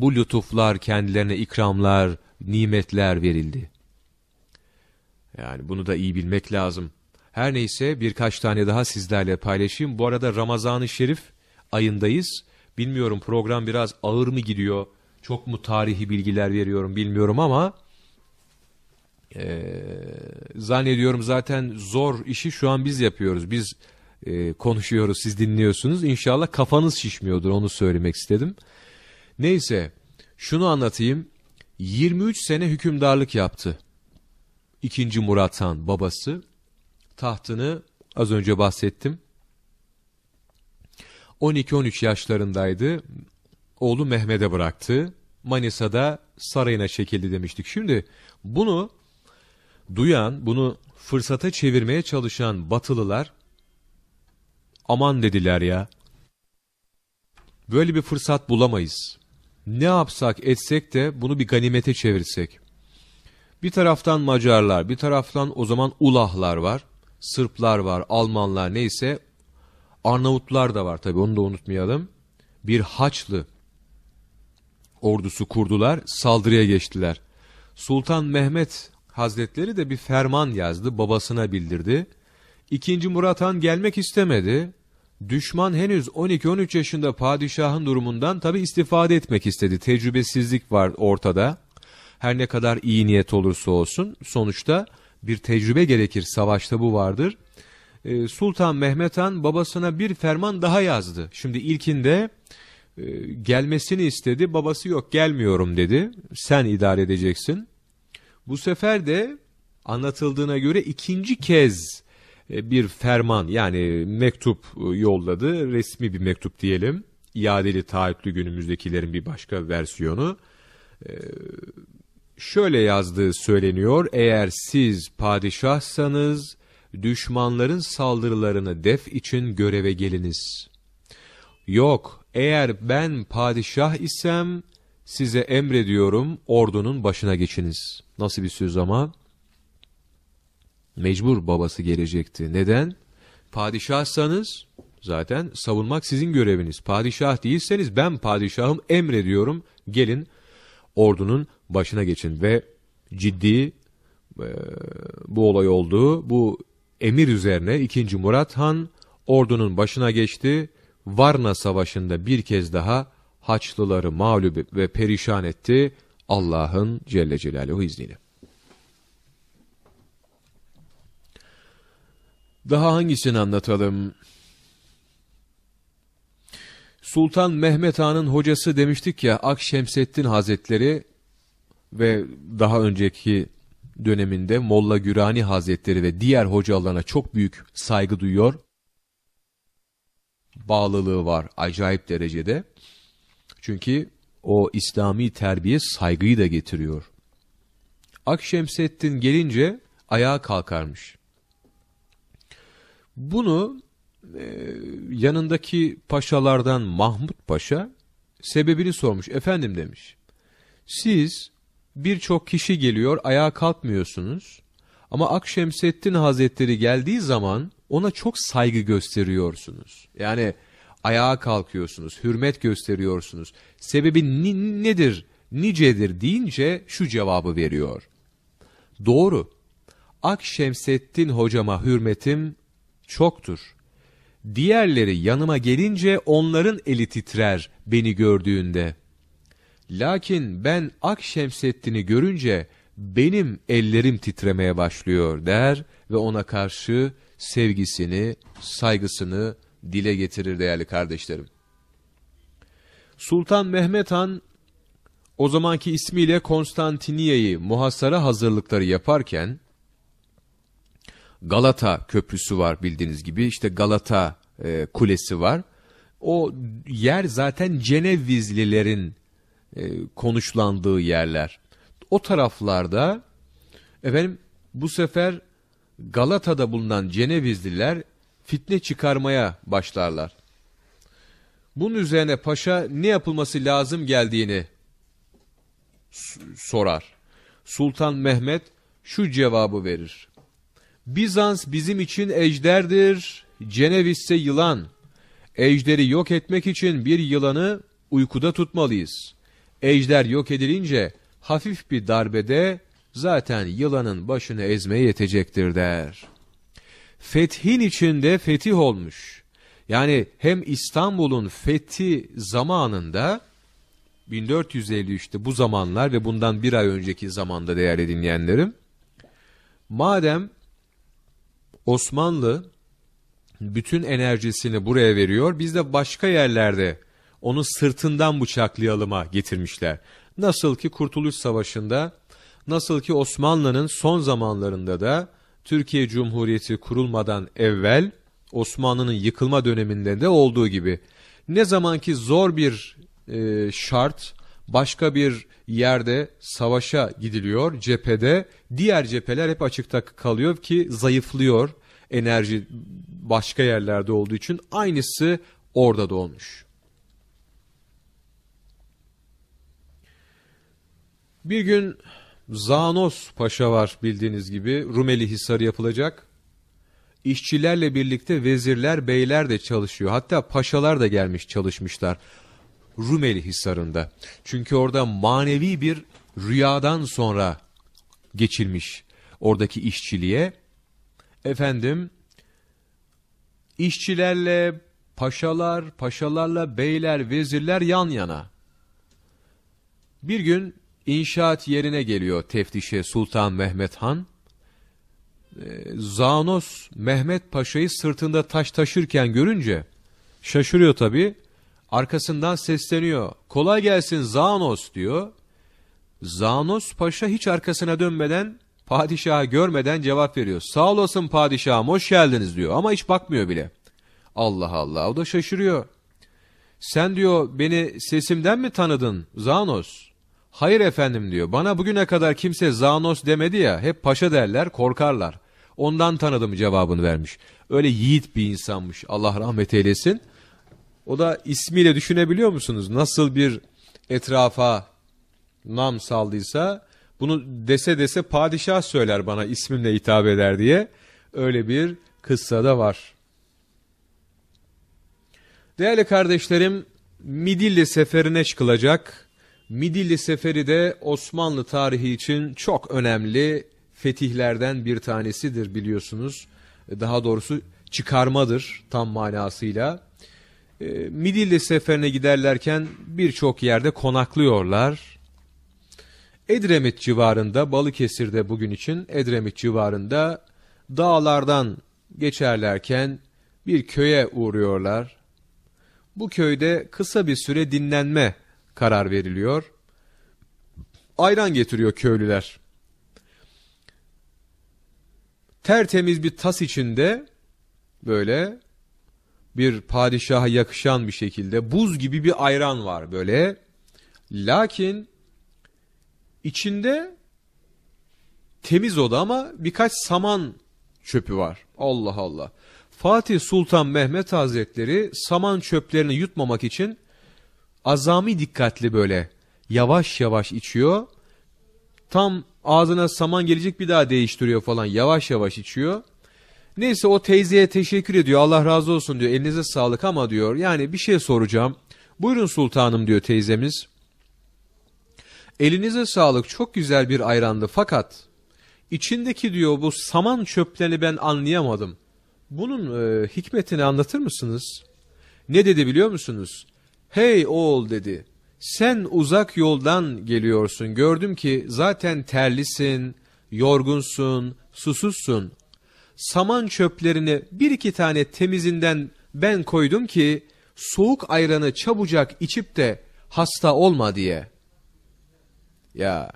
A: bu lütuflar kendilerine ikramlar, nimetler verildi. Yani bunu da iyi bilmek lazım. Her neyse birkaç tane daha sizlerle paylaşayım. Bu arada Ramazan-ı Şerif ayındayız. Bilmiyorum program biraz ağır mı gidiyor, çok mu tarihi bilgiler veriyorum bilmiyorum ama e, zannediyorum zaten zor işi şu an biz yapıyoruz. Biz e, konuşuyoruz, siz dinliyorsunuz. İnşallah kafanız şişmiyordur onu söylemek istedim. Neyse şunu anlatayım. 23 sene hükümdarlık yaptı. 2. Murat Han babası tahtını az önce bahsettim. 12-13 yaşlarındaydı. Oğlu Mehmet'e bıraktı. Manisa'da sarayına çekildi demiştik. Şimdi bunu duyan, bunu fırsata çevirmeye çalışan batılılar aman dediler ya. Böyle bir fırsat bulamayız ne yapsak etsek de bunu bir ganimete çevirsek. Bir taraftan Macarlar, bir taraftan o zaman Ulahlar var, Sırplar var, Almanlar neyse, Arnavutlar da var tabi onu da unutmayalım. Bir Haçlı ordusu kurdular, saldırıya geçtiler. Sultan Mehmet Hazretleri de bir ferman yazdı, babasına bildirdi. İkinci Murat Han gelmek istemedi. Düşman henüz 12-13 yaşında padişahın durumundan tabi istifade etmek istedi. Tecrübesizlik var ortada. Her ne kadar iyi niyet olursa olsun sonuçta bir tecrübe gerekir. Savaşta bu vardır. Ee, Sultan Mehmet Han babasına bir ferman daha yazdı. Şimdi ilkinde e, gelmesini istedi. Babası yok gelmiyorum dedi. Sen idare edeceksin. Bu sefer de anlatıldığına göre ikinci kez e, bir ferman yani mektup e, yolladı. Resmi bir mektup diyelim. İadeli taahhütlü günümüzdekilerin bir başka versiyonu. E, şöyle yazdığı söyleniyor. Eğer siz padişahsanız düşmanların saldırılarını def için göreve geliniz. Yok, eğer ben padişah isem size emrediyorum ordunun başına geçiniz. Nasıl bir söz ama? Mecbur babası gelecekti. Neden? Padişahsanız zaten savunmak sizin göreviniz. Padişah değilseniz ben padişahım emrediyorum. Gelin ordunun başına geçin ve ciddi e, bu olay olduğu Bu emir üzerine 2. Murat Han ordunun başına geçti. Varna Savaşı'nda bir kez daha Haçlıları mağlup ve perişan etti Allah'ın Celle Celaluhu izniyle. Daha hangisini anlatalım? Sultan Mehmet Han'ın hocası demiştik ya Akşemseddin Hazretleri ve daha önceki döneminde Molla Gürani Hazretleri ve diğer hocalarına çok büyük saygı duyuyor. Bağlılığı var acayip derecede. Çünkü o İslami terbiye saygıyı da getiriyor. Akşemseddin gelince ayağa kalkarmış. Bunu e, yanındaki paşalardan Mahmut Paşa sebebini sormuş. Efendim demiş. Siz birçok kişi geliyor ayağa kalkmıyorsunuz. Ama Akşemseddin Hazretleri geldiği zaman ona çok saygı gösteriyorsunuz. Yani ayağa kalkıyorsunuz, hürmet gösteriyorsunuz. Sebebi ni nedir, nicedir deyince şu cevabı veriyor. Doğru, Akşemseddin hocama hürmetim çoktur. Diğerleri yanıma gelince onların eli titrer beni gördüğünde. Lakin ben Akşemseddin'i görünce benim ellerim titremeye başlıyor der ve ona karşı sevgisini, saygısını dile getirir değerli kardeşlerim. Sultan Mehmet Han o zamanki ismiyle Konstantiniyye'yi muhasara hazırlıkları yaparken Galata Köprüsü var bildiğiniz gibi. İşte Galata e, Kulesi var. O yer zaten Cenevizlilerin e, konuşlandığı yerler. O taraflarda efendim bu sefer Galata'da bulunan Cenevizliler fitne çıkarmaya başlarlar. Bunun üzerine paşa ne yapılması lazım geldiğini sorar. Sultan Mehmet şu cevabı verir. Bizans bizim için ejderdir, Ceneviz ise yılan. Ejderi yok etmek için bir yılanı uykuda tutmalıyız. Ejder yok edilince hafif bir darbede zaten yılanın başını ezmeye yetecektir der. Fethin içinde fetih olmuş. Yani hem İstanbul'un fethi zamanında 1453'te bu zamanlar ve bundan bir ay önceki zamanda değerli dinleyenlerim. Madem Osmanlı bütün enerjisini buraya veriyor. Biz de başka yerlerde onu sırtından bıçaklayalıma getirmişler. Nasıl ki Kurtuluş Savaşı'nda, nasıl ki Osmanlı'nın son zamanlarında da Türkiye Cumhuriyeti kurulmadan evvel Osmanlı'nın yıkılma döneminde de olduğu gibi ne zamanki zor bir e, şart, başka bir yerde savaşa gidiliyor cephede diğer cepheler hep açıkta kalıyor ki zayıflıyor enerji başka yerlerde olduğu için aynısı orada da olmuş. Bir gün Zanos Paşa var bildiğiniz gibi Rumeli Hisarı yapılacak. İşçilerle birlikte vezirler, beyler de çalışıyor. Hatta paşalar da gelmiş çalışmışlar. Rumeli Hisarı'nda. Çünkü orada manevi bir rüyadan sonra geçilmiş oradaki işçiliğe. Efendim işçilerle paşalar, paşalarla beyler, vezirler yan yana. Bir gün inşaat yerine geliyor teftişe Sultan Mehmet Han. Ee, Zanos Mehmet Paşa'yı sırtında taş taşırken görünce şaşırıyor tabii Arkasından sesleniyor. Kolay gelsin Zanos diyor. Zanos Paşa hiç arkasına dönmeden padişahı görmeden cevap veriyor. Sağ olasın padişahım hoş geldiniz diyor ama hiç bakmıyor bile. Allah Allah o da şaşırıyor. Sen diyor beni sesimden mi tanıdın Zanos? Hayır efendim diyor bana bugüne kadar kimse Zanos demedi ya hep paşa derler korkarlar. Ondan tanıdım cevabını vermiş. Öyle yiğit bir insanmış Allah rahmet eylesin. O da ismiyle düşünebiliyor musunuz? Nasıl bir etrafa nam saldıysa bunu dese dese padişah söyler bana ismimle hitap eder diye. Öyle bir kıssa da var. Değerli kardeşlerim, Midilli seferine çıkılacak. Midilli seferi de Osmanlı tarihi için çok önemli fetihlerden bir tanesidir biliyorsunuz. Daha doğrusu çıkarmadır tam manasıyla. Ee, Midilli seferine giderlerken birçok yerde konaklıyorlar. Edremit civarında, Balıkesir'de bugün için Edremit civarında dağlardan geçerlerken bir köye uğruyorlar. Bu köyde kısa bir süre dinlenme karar veriliyor. Ayran getiriyor köylüler. Tertemiz bir tas içinde böyle bir padişaha yakışan bir şekilde buz gibi bir ayran var böyle. Lakin içinde temiz oda ama birkaç saman çöpü var. Allah Allah. Fatih Sultan Mehmet Hazretleri saman çöplerini yutmamak için azami dikkatli böyle yavaş yavaş içiyor. Tam ağzına saman gelecek bir daha değiştiriyor falan yavaş yavaş içiyor. Neyse o teyzeye teşekkür ediyor. Allah razı olsun diyor. Elinize sağlık ama diyor. Yani bir şey soracağım. Buyurun sultanım diyor teyzemiz. Elinize sağlık çok güzel bir ayrandı fakat içindeki diyor bu saman çöplerini ben anlayamadım. Bunun e, hikmetini anlatır mısınız? Ne dedi biliyor musunuz? Hey oğul dedi. Sen uzak yoldan geliyorsun. Gördüm ki zaten terlisin, yorgunsun, susuzsun saman çöplerini bir iki tane temizinden ben koydum ki soğuk ayranı çabucak içip de hasta olma diye. Ya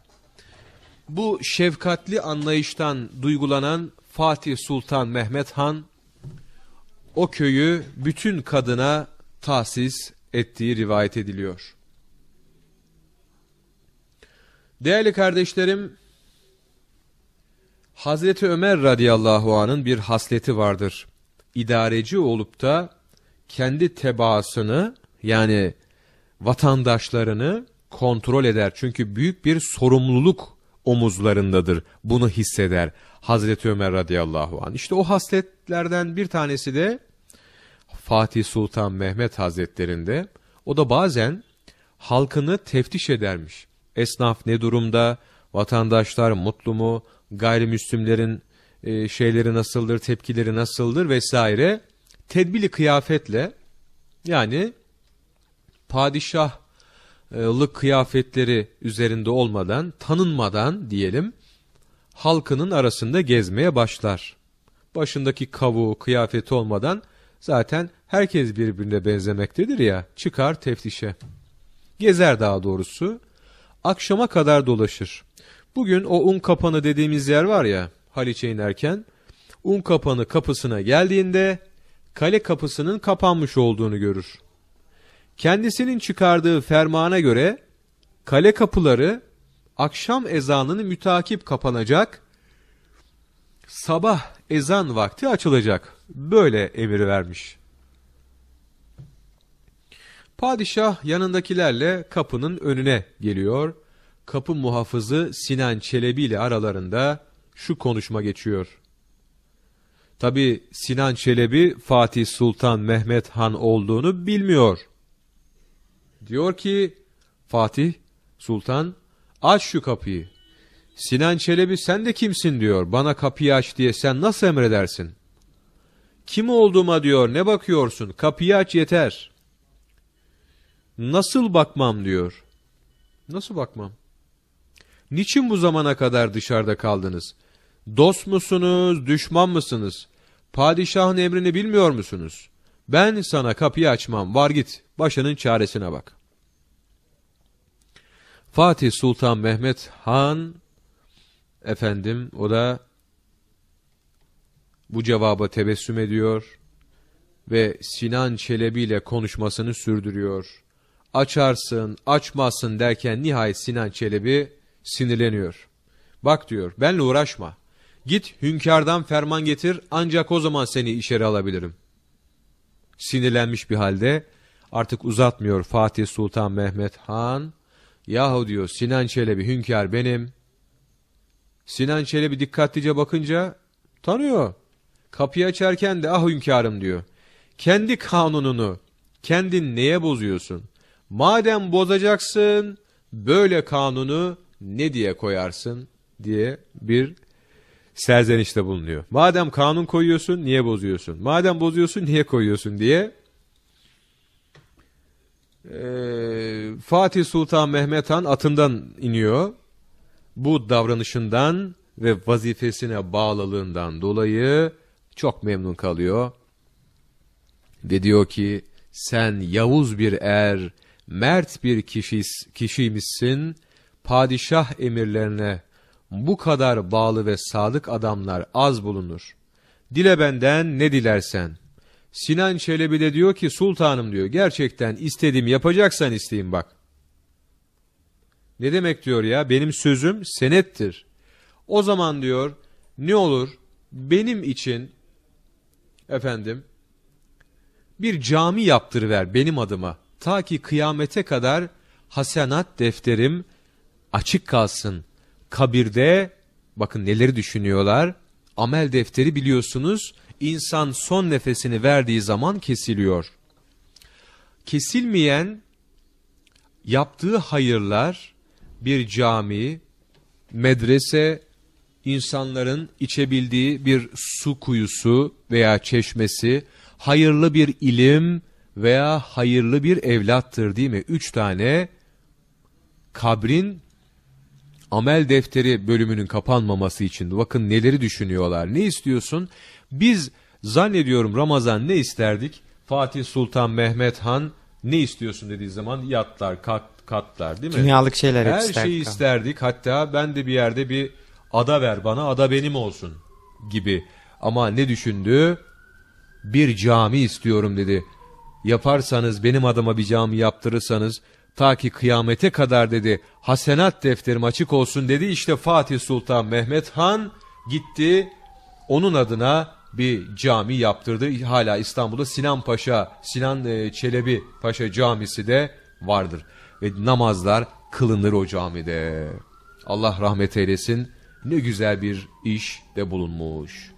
A: bu şefkatli anlayıştan duygulanan Fatih Sultan Mehmet Han o köyü bütün kadına tahsis ettiği rivayet ediliyor. Değerli kardeşlerim, Hazreti Ömer radıyallahu anın bir hasleti vardır. İdareci olup da kendi tebaasını yani vatandaşlarını kontrol eder. Çünkü büyük bir sorumluluk omuzlarındadır. Bunu hisseder Hazreti Ömer radıyallahu an. İşte o hasletlerden bir tanesi de Fatih Sultan Mehmet Hazretlerinde. O da bazen halkını teftiş edermiş. Esnaf ne durumda? Vatandaşlar mutlu mu? gayrimüslimlerin e, şeyleri nasıldır, tepkileri nasıldır vesaire. Tedbili kıyafetle yani padişahlık kıyafetleri üzerinde olmadan, tanınmadan diyelim halkının arasında gezmeye başlar. Başındaki kavuğu, kıyafeti olmadan zaten herkes birbirine benzemektedir ya, çıkar teftişe. Gezer daha doğrusu, akşama kadar dolaşır. Bugün o un kapanı dediğimiz yer var ya Haliç'e inerken un kapanı kapısına geldiğinde kale kapısının kapanmış olduğunu görür. Kendisinin çıkardığı fermana göre kale kapıları akşam ezanını mütakip kapanacak, sabah ezan vakti açılacak. Böyle emir vermiş. Padişah yanındakilerle kapının önüne geliyor kapı muhafızı Sinan Çelebi ile aralarında şu konuşma geçiyor. Tabi Sinan Çelebi Fatih Sultan Mehmet Han olduğunu bilmiyor. Diyor ki Fatih Sultan aç şu kapıyı. Sinan Çelebi sen de kimsin diyor. Bana kapıyı aç diye sen nasıl emredersin? Kim olduğuma diyor ne bakıyorsun kapıyı aç yeter. Nasıl bakmam diyor. Nasıl bakmam? Niçin bu zamana kadar dışarıda kaldınız? Dost musunuz, düşman mısınız? Padişahın emrini bilmiyor musunuz? Ben sana kapıyı açmam, var git, başının çaresine bak. Fatih Sultan Mehmet Han, efendim o da bu cevaba tebessüm ediyor ve Sinan Çelebi ile konuşmasını sürdürüyor. Açarsın, açmazsın derken nihayet Sinan Çelebi sinirleniyor. Bak diyor benle uğraşma. Git hünkârdan ferman getir ancak o zaman seni içeri alabilirim. Sinirlenmiş bir halde artık uzatmıyor Fatih Sultan Mehmet Han. Yahu diyor Sinan Çelebi hünkâr benim. Sinan Çelebi dikkatlice bakınca tanıyor. Kapıyı açarken de ah hünkârım diyor. Kendi kanununu kendin neye bozuyorsun? Madem bozacaksın böyle kanunu ne diye koyarsın diye bir serzenişte bulunuyor. Madem kanun koyuyorsun niye bozuyorsun? Madem bozuyorsun niye koyuyorsun diye ee, Fatih Sultan Mehmet Han atından iniyor. Bu davranışından ve vazifesine bağlılığından dolayı çok memnun kalıyor. Ve diyor ki sen Yavuz bir er, mert bir kişis, kişiymişsin padişah emirlerine bu kadar bağlı ve sadık adamlar az bulunur. Dile benden ne dilersen. Sinan Çelebi de diyor ki sultanım diyor gerçekten istediğimi yapacaksan isteyin bak. Ne demek diyor ya benim sözüm senettir. O zaman diyor ne olur benim için efendim bir cami yaptırıver benim adıma. Ta ki kıyamete kadar hasenat defterim açık kalsın. Kabirde bakın neleri düşünüyorlar. Amel defteri biliyorsunuz insan son nefesini verdiği zaman kesiliyor. Kesilmeyen yaptığı hayırlar bir cami, medrese, insanların içebildiği bir su kuyusu veya çeşmesi, hayırlı bir ilim veya hayırlı bir evlattır değil mi? Üç tane kabrin amel defteri bölümünün kapanmaması için bakın neleri düşünüyorlar. Ne istiyorsun? Biz zannediyorum Ramazan ne isterdik? Fatih Sultan Mehmet Han ne istiyorsun dediği zaman yatlar, kat, katlar değil mi? Dünyalık şeyler Her isterdik. Her şeyi isterdik. Hatta ben de bir yerde bir ada ver bana, ada benim olsun gibi. Ama ne düşündü? Bir cami istiyorum dedi. Yaparsanız benim adama bir cami yaptırırsanız Ta ki kıyamete kadar dedi hasenat defterim açık olsun dedi. İşte Fatih Sultan Mehmet Han gitti onun adına bir cami yaptırdı. Hala İstanbul'da Sinan Paşa, Sinan e, Çelebi Paşa camisi de vardır. Ve namazlar kılınır o camide. Allah rahmet eylesin. Ne güzel bir iş de bulunmuş.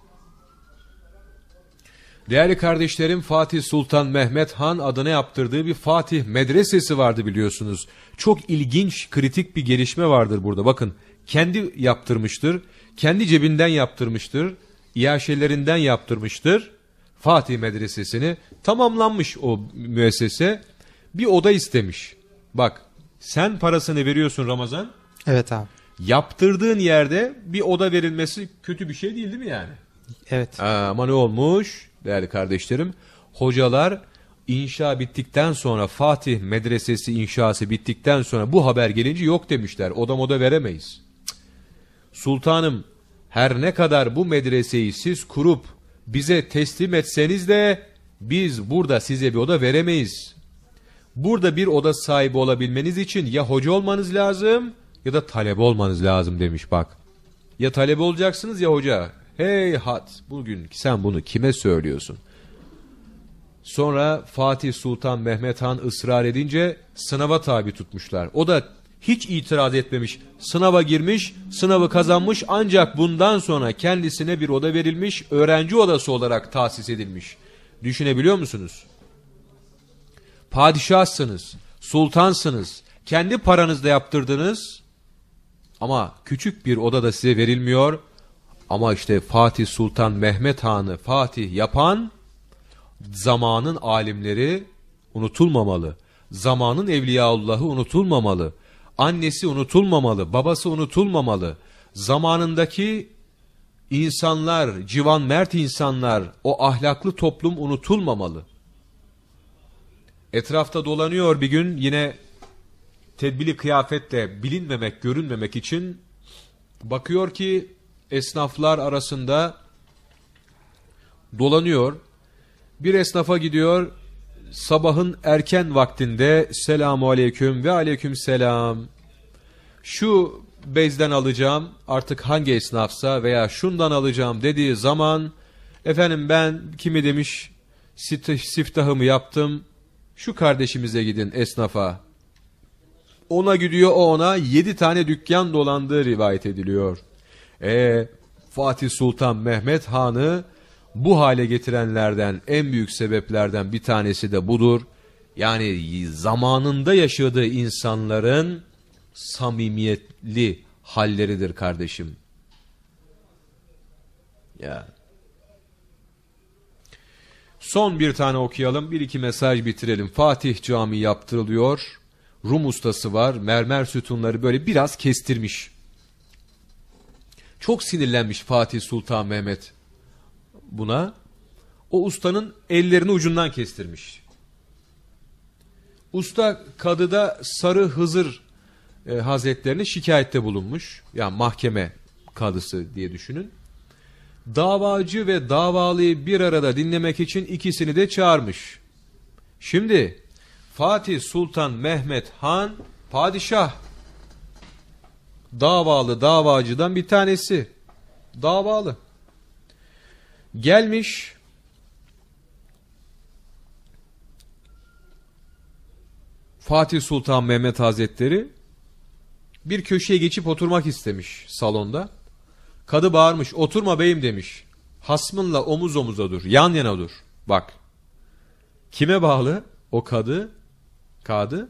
A: Değerli kardeşlerim Fatih Sultan Mehmet Han adına yaptırdığı bir Fatih medresesi vardı biliyorsunuz. Çok ilginç kritik bir gelişme vardır burada bakın. Kendi yaptırmıştır, kendi cebinden yaptırmıştır, iaşelerinden yaptırmıştır. Fatih medresesini tamamlanmış o müessese bir oda istemiş. Bak sen parasını veriyorsun Ramazan. Evet abi. Yaptırdığın yerde bir oda verilmesi kötü bir şey değil değil mi yani? Evet. Ama ne olmuş? değerli kardeşlerim. Hocalar inşa bittikten sonra Fatih medresesi inşası bittikten sonra bu haber gelince yok demişler. Oda moda veremeyiz. Sultanım her ne kadar bu medreseyi siz kurup bize teslim etseniz de biz burada size bir oda veremeyiz. Burada bir oda sahibi olabilmeniz için ya hoca olmanız lazım ya da talebe olmanız lazım demiş bak. Ya talebe olacaksınız ya hoca. Hey hat bugün sen bunu kime söylüyorsun? Sonra Fatih Sultan Mehmet Han ısrar edince sınava tabi tutmuşlar. O da hiç itiraz etmemiş. Sınava girmiş, sınavı kazanmış ancak bundan sonra kendisine bir oda verilmiş, öğrenci odası olarak tahsis edilmiş. Düşünebiliyor musunuz? Padişahsınız, sultansınız, kendi paranızla yaptırdınız ama küçük bir odada size verilmiyor, ama işte Fatih Sultan Mehmet Han'ı Fatih yapan zamanın alimleri unutulmamalı. Zamanın Evliyaullah'ı unutulmamalı. Annesi unutulmamalı, babası unutulmamalı. Zamanındaki insanlar, civan mert insanlar, o ahlaklı toplum unutulmamalı. Etrafta dolanıyor bir gün yine tedbili kıyafetle bilinmemek, görünmemek için bakıyor ki esnaflar arasında dolanıyor. Bir esnafa gidiyor sabahın erken vaktinde selamu aleyküm ve aleyküm selam. Şu bezden alacağım artık hangi esnafsa veya şundan alacağım dediği zaman efendim ben kimi demiş siftahımı yaptım şu kardeşimize gidin esnafa. Ona gidiyor o ona yedi tane dükkan dolandığı rivayet ediliyor. E Fatih Sultan Mehmet Han'ı bu hale getirenlerden en büyük sebeplerden bir tanesi de budur. Yani zamanında yaşadığı insanların samimiyetli halleridir kardeşim. Ya. Son bir tane okuyalım. Bir iki mesaj bitirelim. Fatih Camii yaptırılıyor. Rum ustası var. Mermer sütunları böyle biraz kestirmiş. Çok sinirlenmiş Fatih Sultan Mehmet buna. O ustanın ellerini ucundan kestirmiş. Usta kadıda Sarı Hızır e, Hazretlerini şikayette bulunmuş. Yani mahkeme kadısı diye düşünün. Davacı ve davalıyı bir arada dinlemek için ikisini de çağırmış. Şimdi Fatih Sultan Mehmet Han padişah davalı davacıdan bir tanesi. Davalı. Gelmiş Fatih Sultan Mehmet Hazretleri bir köşeye geçip oturmak istemiş salonda. Kadı bağırmış oturma beyim demiş. Hasmınla omuz omuza dur yan yana dur. Bak kime bağlı o kadı kadı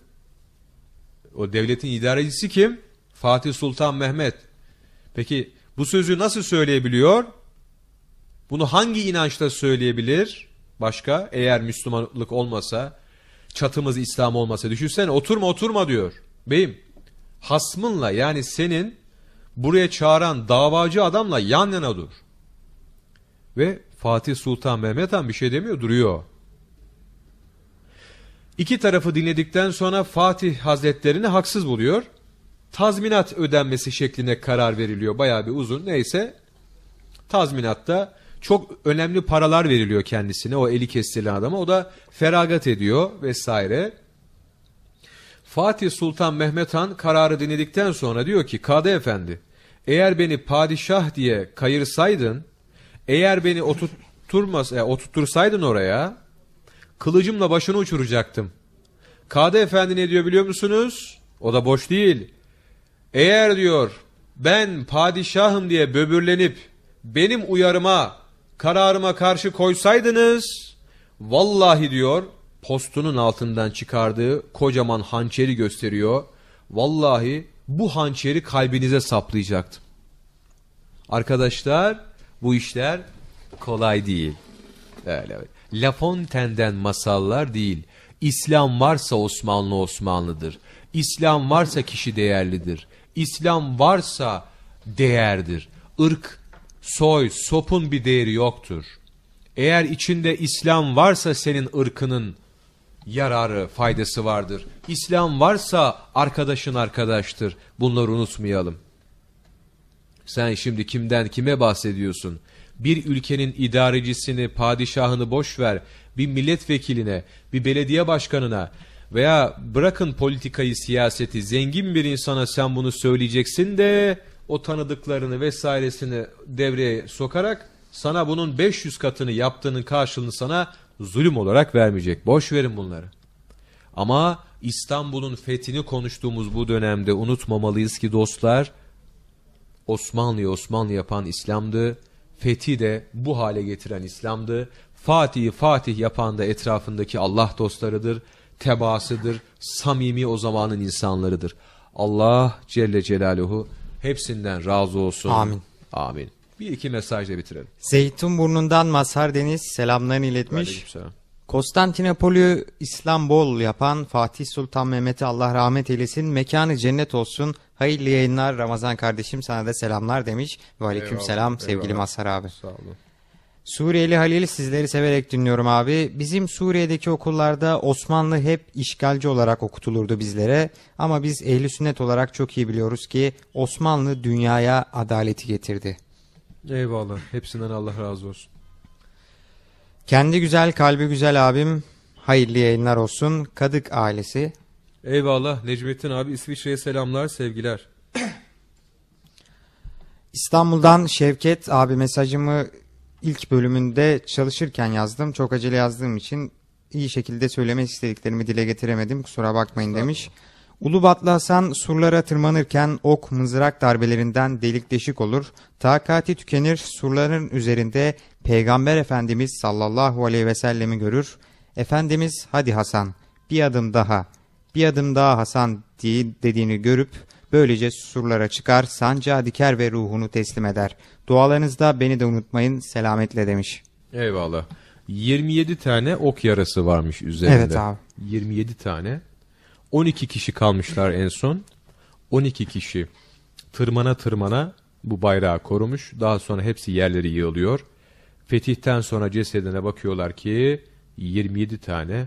A: o devletin idarecisi kim? Fatih Sultan Mehmet. Peki bu sözü nasıl söyleyebiliyor? Bunu hangi inançta söyleyebilir? Başka eğer Müslümanlık olmasa, çatımız İslam olmasa düşünsene oturma oturma diyor. Beyim hasmınla yani senin buraya çağıran davacı adamla yan yana dur. Ve Fatih Sultan Mehmet Han bir şey demiyor duruyor. İki tarafı dinledikten sonra Fatih Hazretlerini haksız buluyor tazminat ödenmesi şekline karar veriliyor. Bayağı bir uzun. Neyse tazminatta çok önemli paralar veriliyor kendisine o eli kestirilen adama. O da feragat ediyor vesaire. Fatih Sultan Mehmet Han kararı dinledikten sonra diyor ki Kadı Efendi eğer beni padişah diye kayırsaydın eğer beni oturtturmas, e, oturtursaydın oraya kılıcımla başını uçuracaktım. Kadı Efendi ne diyor biliyor musunuz? O da boş değil. Eğer diyor ben padişahım diye böbürlenip benim uyarıma, kararıma karşı koysaydınız vallahi diyor postunun altından çıkardığı kocaman hançeri gösteriyor. Vallahi bu hançeri kalbinize saplayacaktım. Arkadaşlar bu işler kolay değil. Öyle. La Fontaine'den masallar değil. İslam varsa Osmanlı Osmanlıdır. İslam varsa kişi değerlidir. İslam varsa değerdir. Irk, soy, sopun bir değeri yoktur. Eğer içinde İslam varsa senin ırkının yararı, faydası vardır. İslam varsa arkadaşın arkadaştır. Bunları unutmayalım. Sen şimdi kimden kime bahsediyorsun? Bir ülkenin idarecisini, padişahını boş ver. Bir milletvekiline, bir belediye başkanına, veya bırakın politikayı, siyaseti zengin bir insana sen bunu söyleyeceksin de o tanıdıklarını vesairesini devreye sokarak sana bunun 500 katını yaptığının karşılığını sana zulüm olarak vermeyecek. Boş verin bunları. Ama İstanbul'un fethini konuştuğumuz bu dönemde unutmamalıyız ki dostlar Osmanlı'yı Osmanlı yapan İslam'dı. Fethi de bu hale getiren İslam'dı. Fatih'i Fatih yapan da etrafındaki Allah dostlarıdır tebasıdır, samimi o zamanın insanlarıdır. Allah Celle Celaluhu hepsinden razı olsun. Amin. Amin. Bir iki mesajla bitirelim.
B: Zeytinburnu'ndan Mazhar Deniz selamlarını iletmiş. Selam. Konstantinopol'ü İstanbul yapan Fatih Sultan Mehmet'e Allah rahmet eylesin. Mekanı cennet olsun. Hayırlı yayınlar Ramazan kardeşim sana da selamlar demiş. Ve aleyküm eyvallah, selam sevgili eyvallah. Mazhar abi. Sağ olun. Suriyeli Halil sizleri severek dinliyorum abi. Bizim Suriye'deki okullarda Osmanlı hep işgalci olarak okutulurdu bizlere. Ama biz ehli sünnet olarak çok iyi biliyoruz ki Osmanlı dünyaya adaleti getirdi.
A: Eyvallah. Hepsinden Allah razı olsun.
B: Kendi güzel kalbi güzel abim. Hayırlı yayınlar olsun. Kadık ailesi.
A: Eyvallah. Necmettin abi İsviçre'ye selamlar sevgiler.
B: İstanbul'dan Şevket abi mesajımı ilk bölümünde çalışırken yazdım. Çok acele yazdığım için iyi şekilde söylemek istediklerimi dile getiremedim. Kusura bakmayın demiş. Ulubatlı Hasan surlara tırmanırken ok mızrak darbelerinden delik deşik olur. Takati tükenir surların üzerinde Peygamber Efendimiz sallallahu aleyhi ve sellemi görür. Efendimiz hadi Hasan bir adım daha bir adım daha Hasan diye dediğini görüp Böylece surlara çıkar, sancağı diker ve ruhunu teslim eder. Dualarınızda beni de unutmayın,
A: selametle demiş. Eyvallah. 27 tane ok yarası varmış üzerinde. Evet abi. 27 tane. 12 kişi kalmışlar en son. 12 kişi tırmana tırmana bu bayrağı korumuş. Daha sonra hepsi yerleri yığılıyor. Fetihten sonra cesedine bakıyorlar ki 27 tane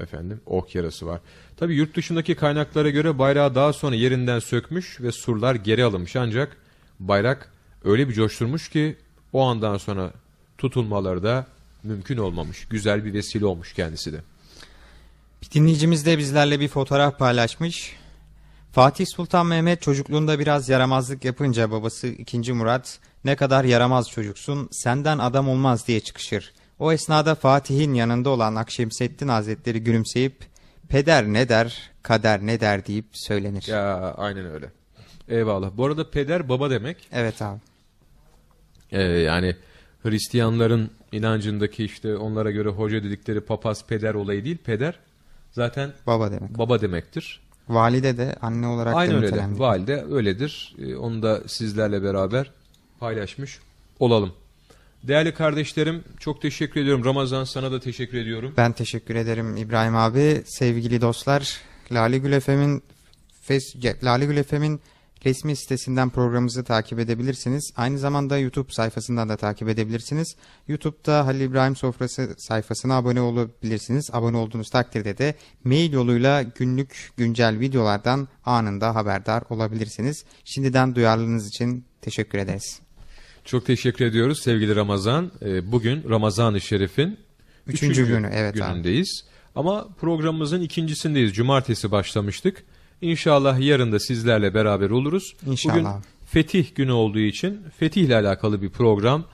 A: efendim ok yarası var. Tabi yurt dışındaki kaynaklara göre bayrağı daha sonra yerinden sökmüş ve surlar geri alınmış ancak bayrak öyle bir coşturmuş ki o andan sonra tutulmaları da mümkün olmamış. Güzel bir vesile olmuş kendisi de.
B: Bir dinleyicimiz de bizlerle bir fotoğraf paylaşmış. Fatih Sultan Mehmet çocukluğunda biraz yaramazlık yapınca babası 2. Murat ne kadar yaramaz çocuksun senden adam olmaz diye çıkışır. O esnada Fatih'in yanında olan Akşemseddin Hazretleri gülümseyip peder ne der, kader ne der deyip söylenir. Ya
A: aynen öyle. Eyvallah. Bu arada peder baba demek. Evet abi. Ee, yani Hristiyanların inancındaki işte onlara göre hoca dedikleri papaz peder olayı değil. Peder zaten baba demek. Baba demektir.
B: Valide de anne olarak Aynı öyle de.
A: Valide öyledir. Ee, onu da sizlerle beraber paylaşmış olalım. Değerli kardeşlerim çok teşekkür ediyorum. Ramazan sana da teşekkür ediyorum. Ben teşekkür ederim İbrahim
B: abi. Sevgili dostlar Lale Gül FM'in Lale Gül FM'in resmi sitesinden programımızı takip edebilirsiniz. Aynı zamanda YouTube sayfasından da takip edebilirsiniz. YouTube'da Halil İbrahim Sofrası sayfasına abone olabilirsiniz. Abone olduğunuz takdirde de mail yoluyla günlük güncel videolardan anında haberdar olabilirsiniz. Şimdiden duyarlılığınız için teşekkür ederiz.
A: Çok teşekkür ediyoruz sevgili Ramazan. Ee, bugün Ramazan-ı Şerif'in 3. günü evet günündeyiz. Abi. Ama programımızın ikincisindeyiz. Cumartesi başlamıştık. İnşallah yarın da sizlerle beraber oluruz. İnşallah. Bugün fetih günü olduğu için fetihle alakalı bir program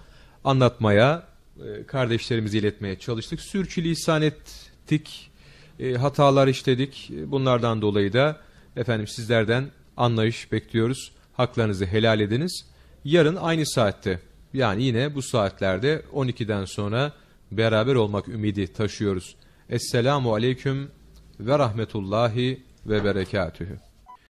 A: anlatmaya, e, kardeşlerimizi iletmeye çalıştık. Sürçülisan ettik, e, hatalar işledik. E, bunlardan dolayı da efendim sizlerden anlayış bekliyoruz. Haklarınızı helal ediniz. Yarın aynı saatte yani yine bu saatlerde 12'den sonra beraber olmak ümidi taşıyoruz. Esselamu Aleyküm ve Rahmetullahi ve Berekatühü.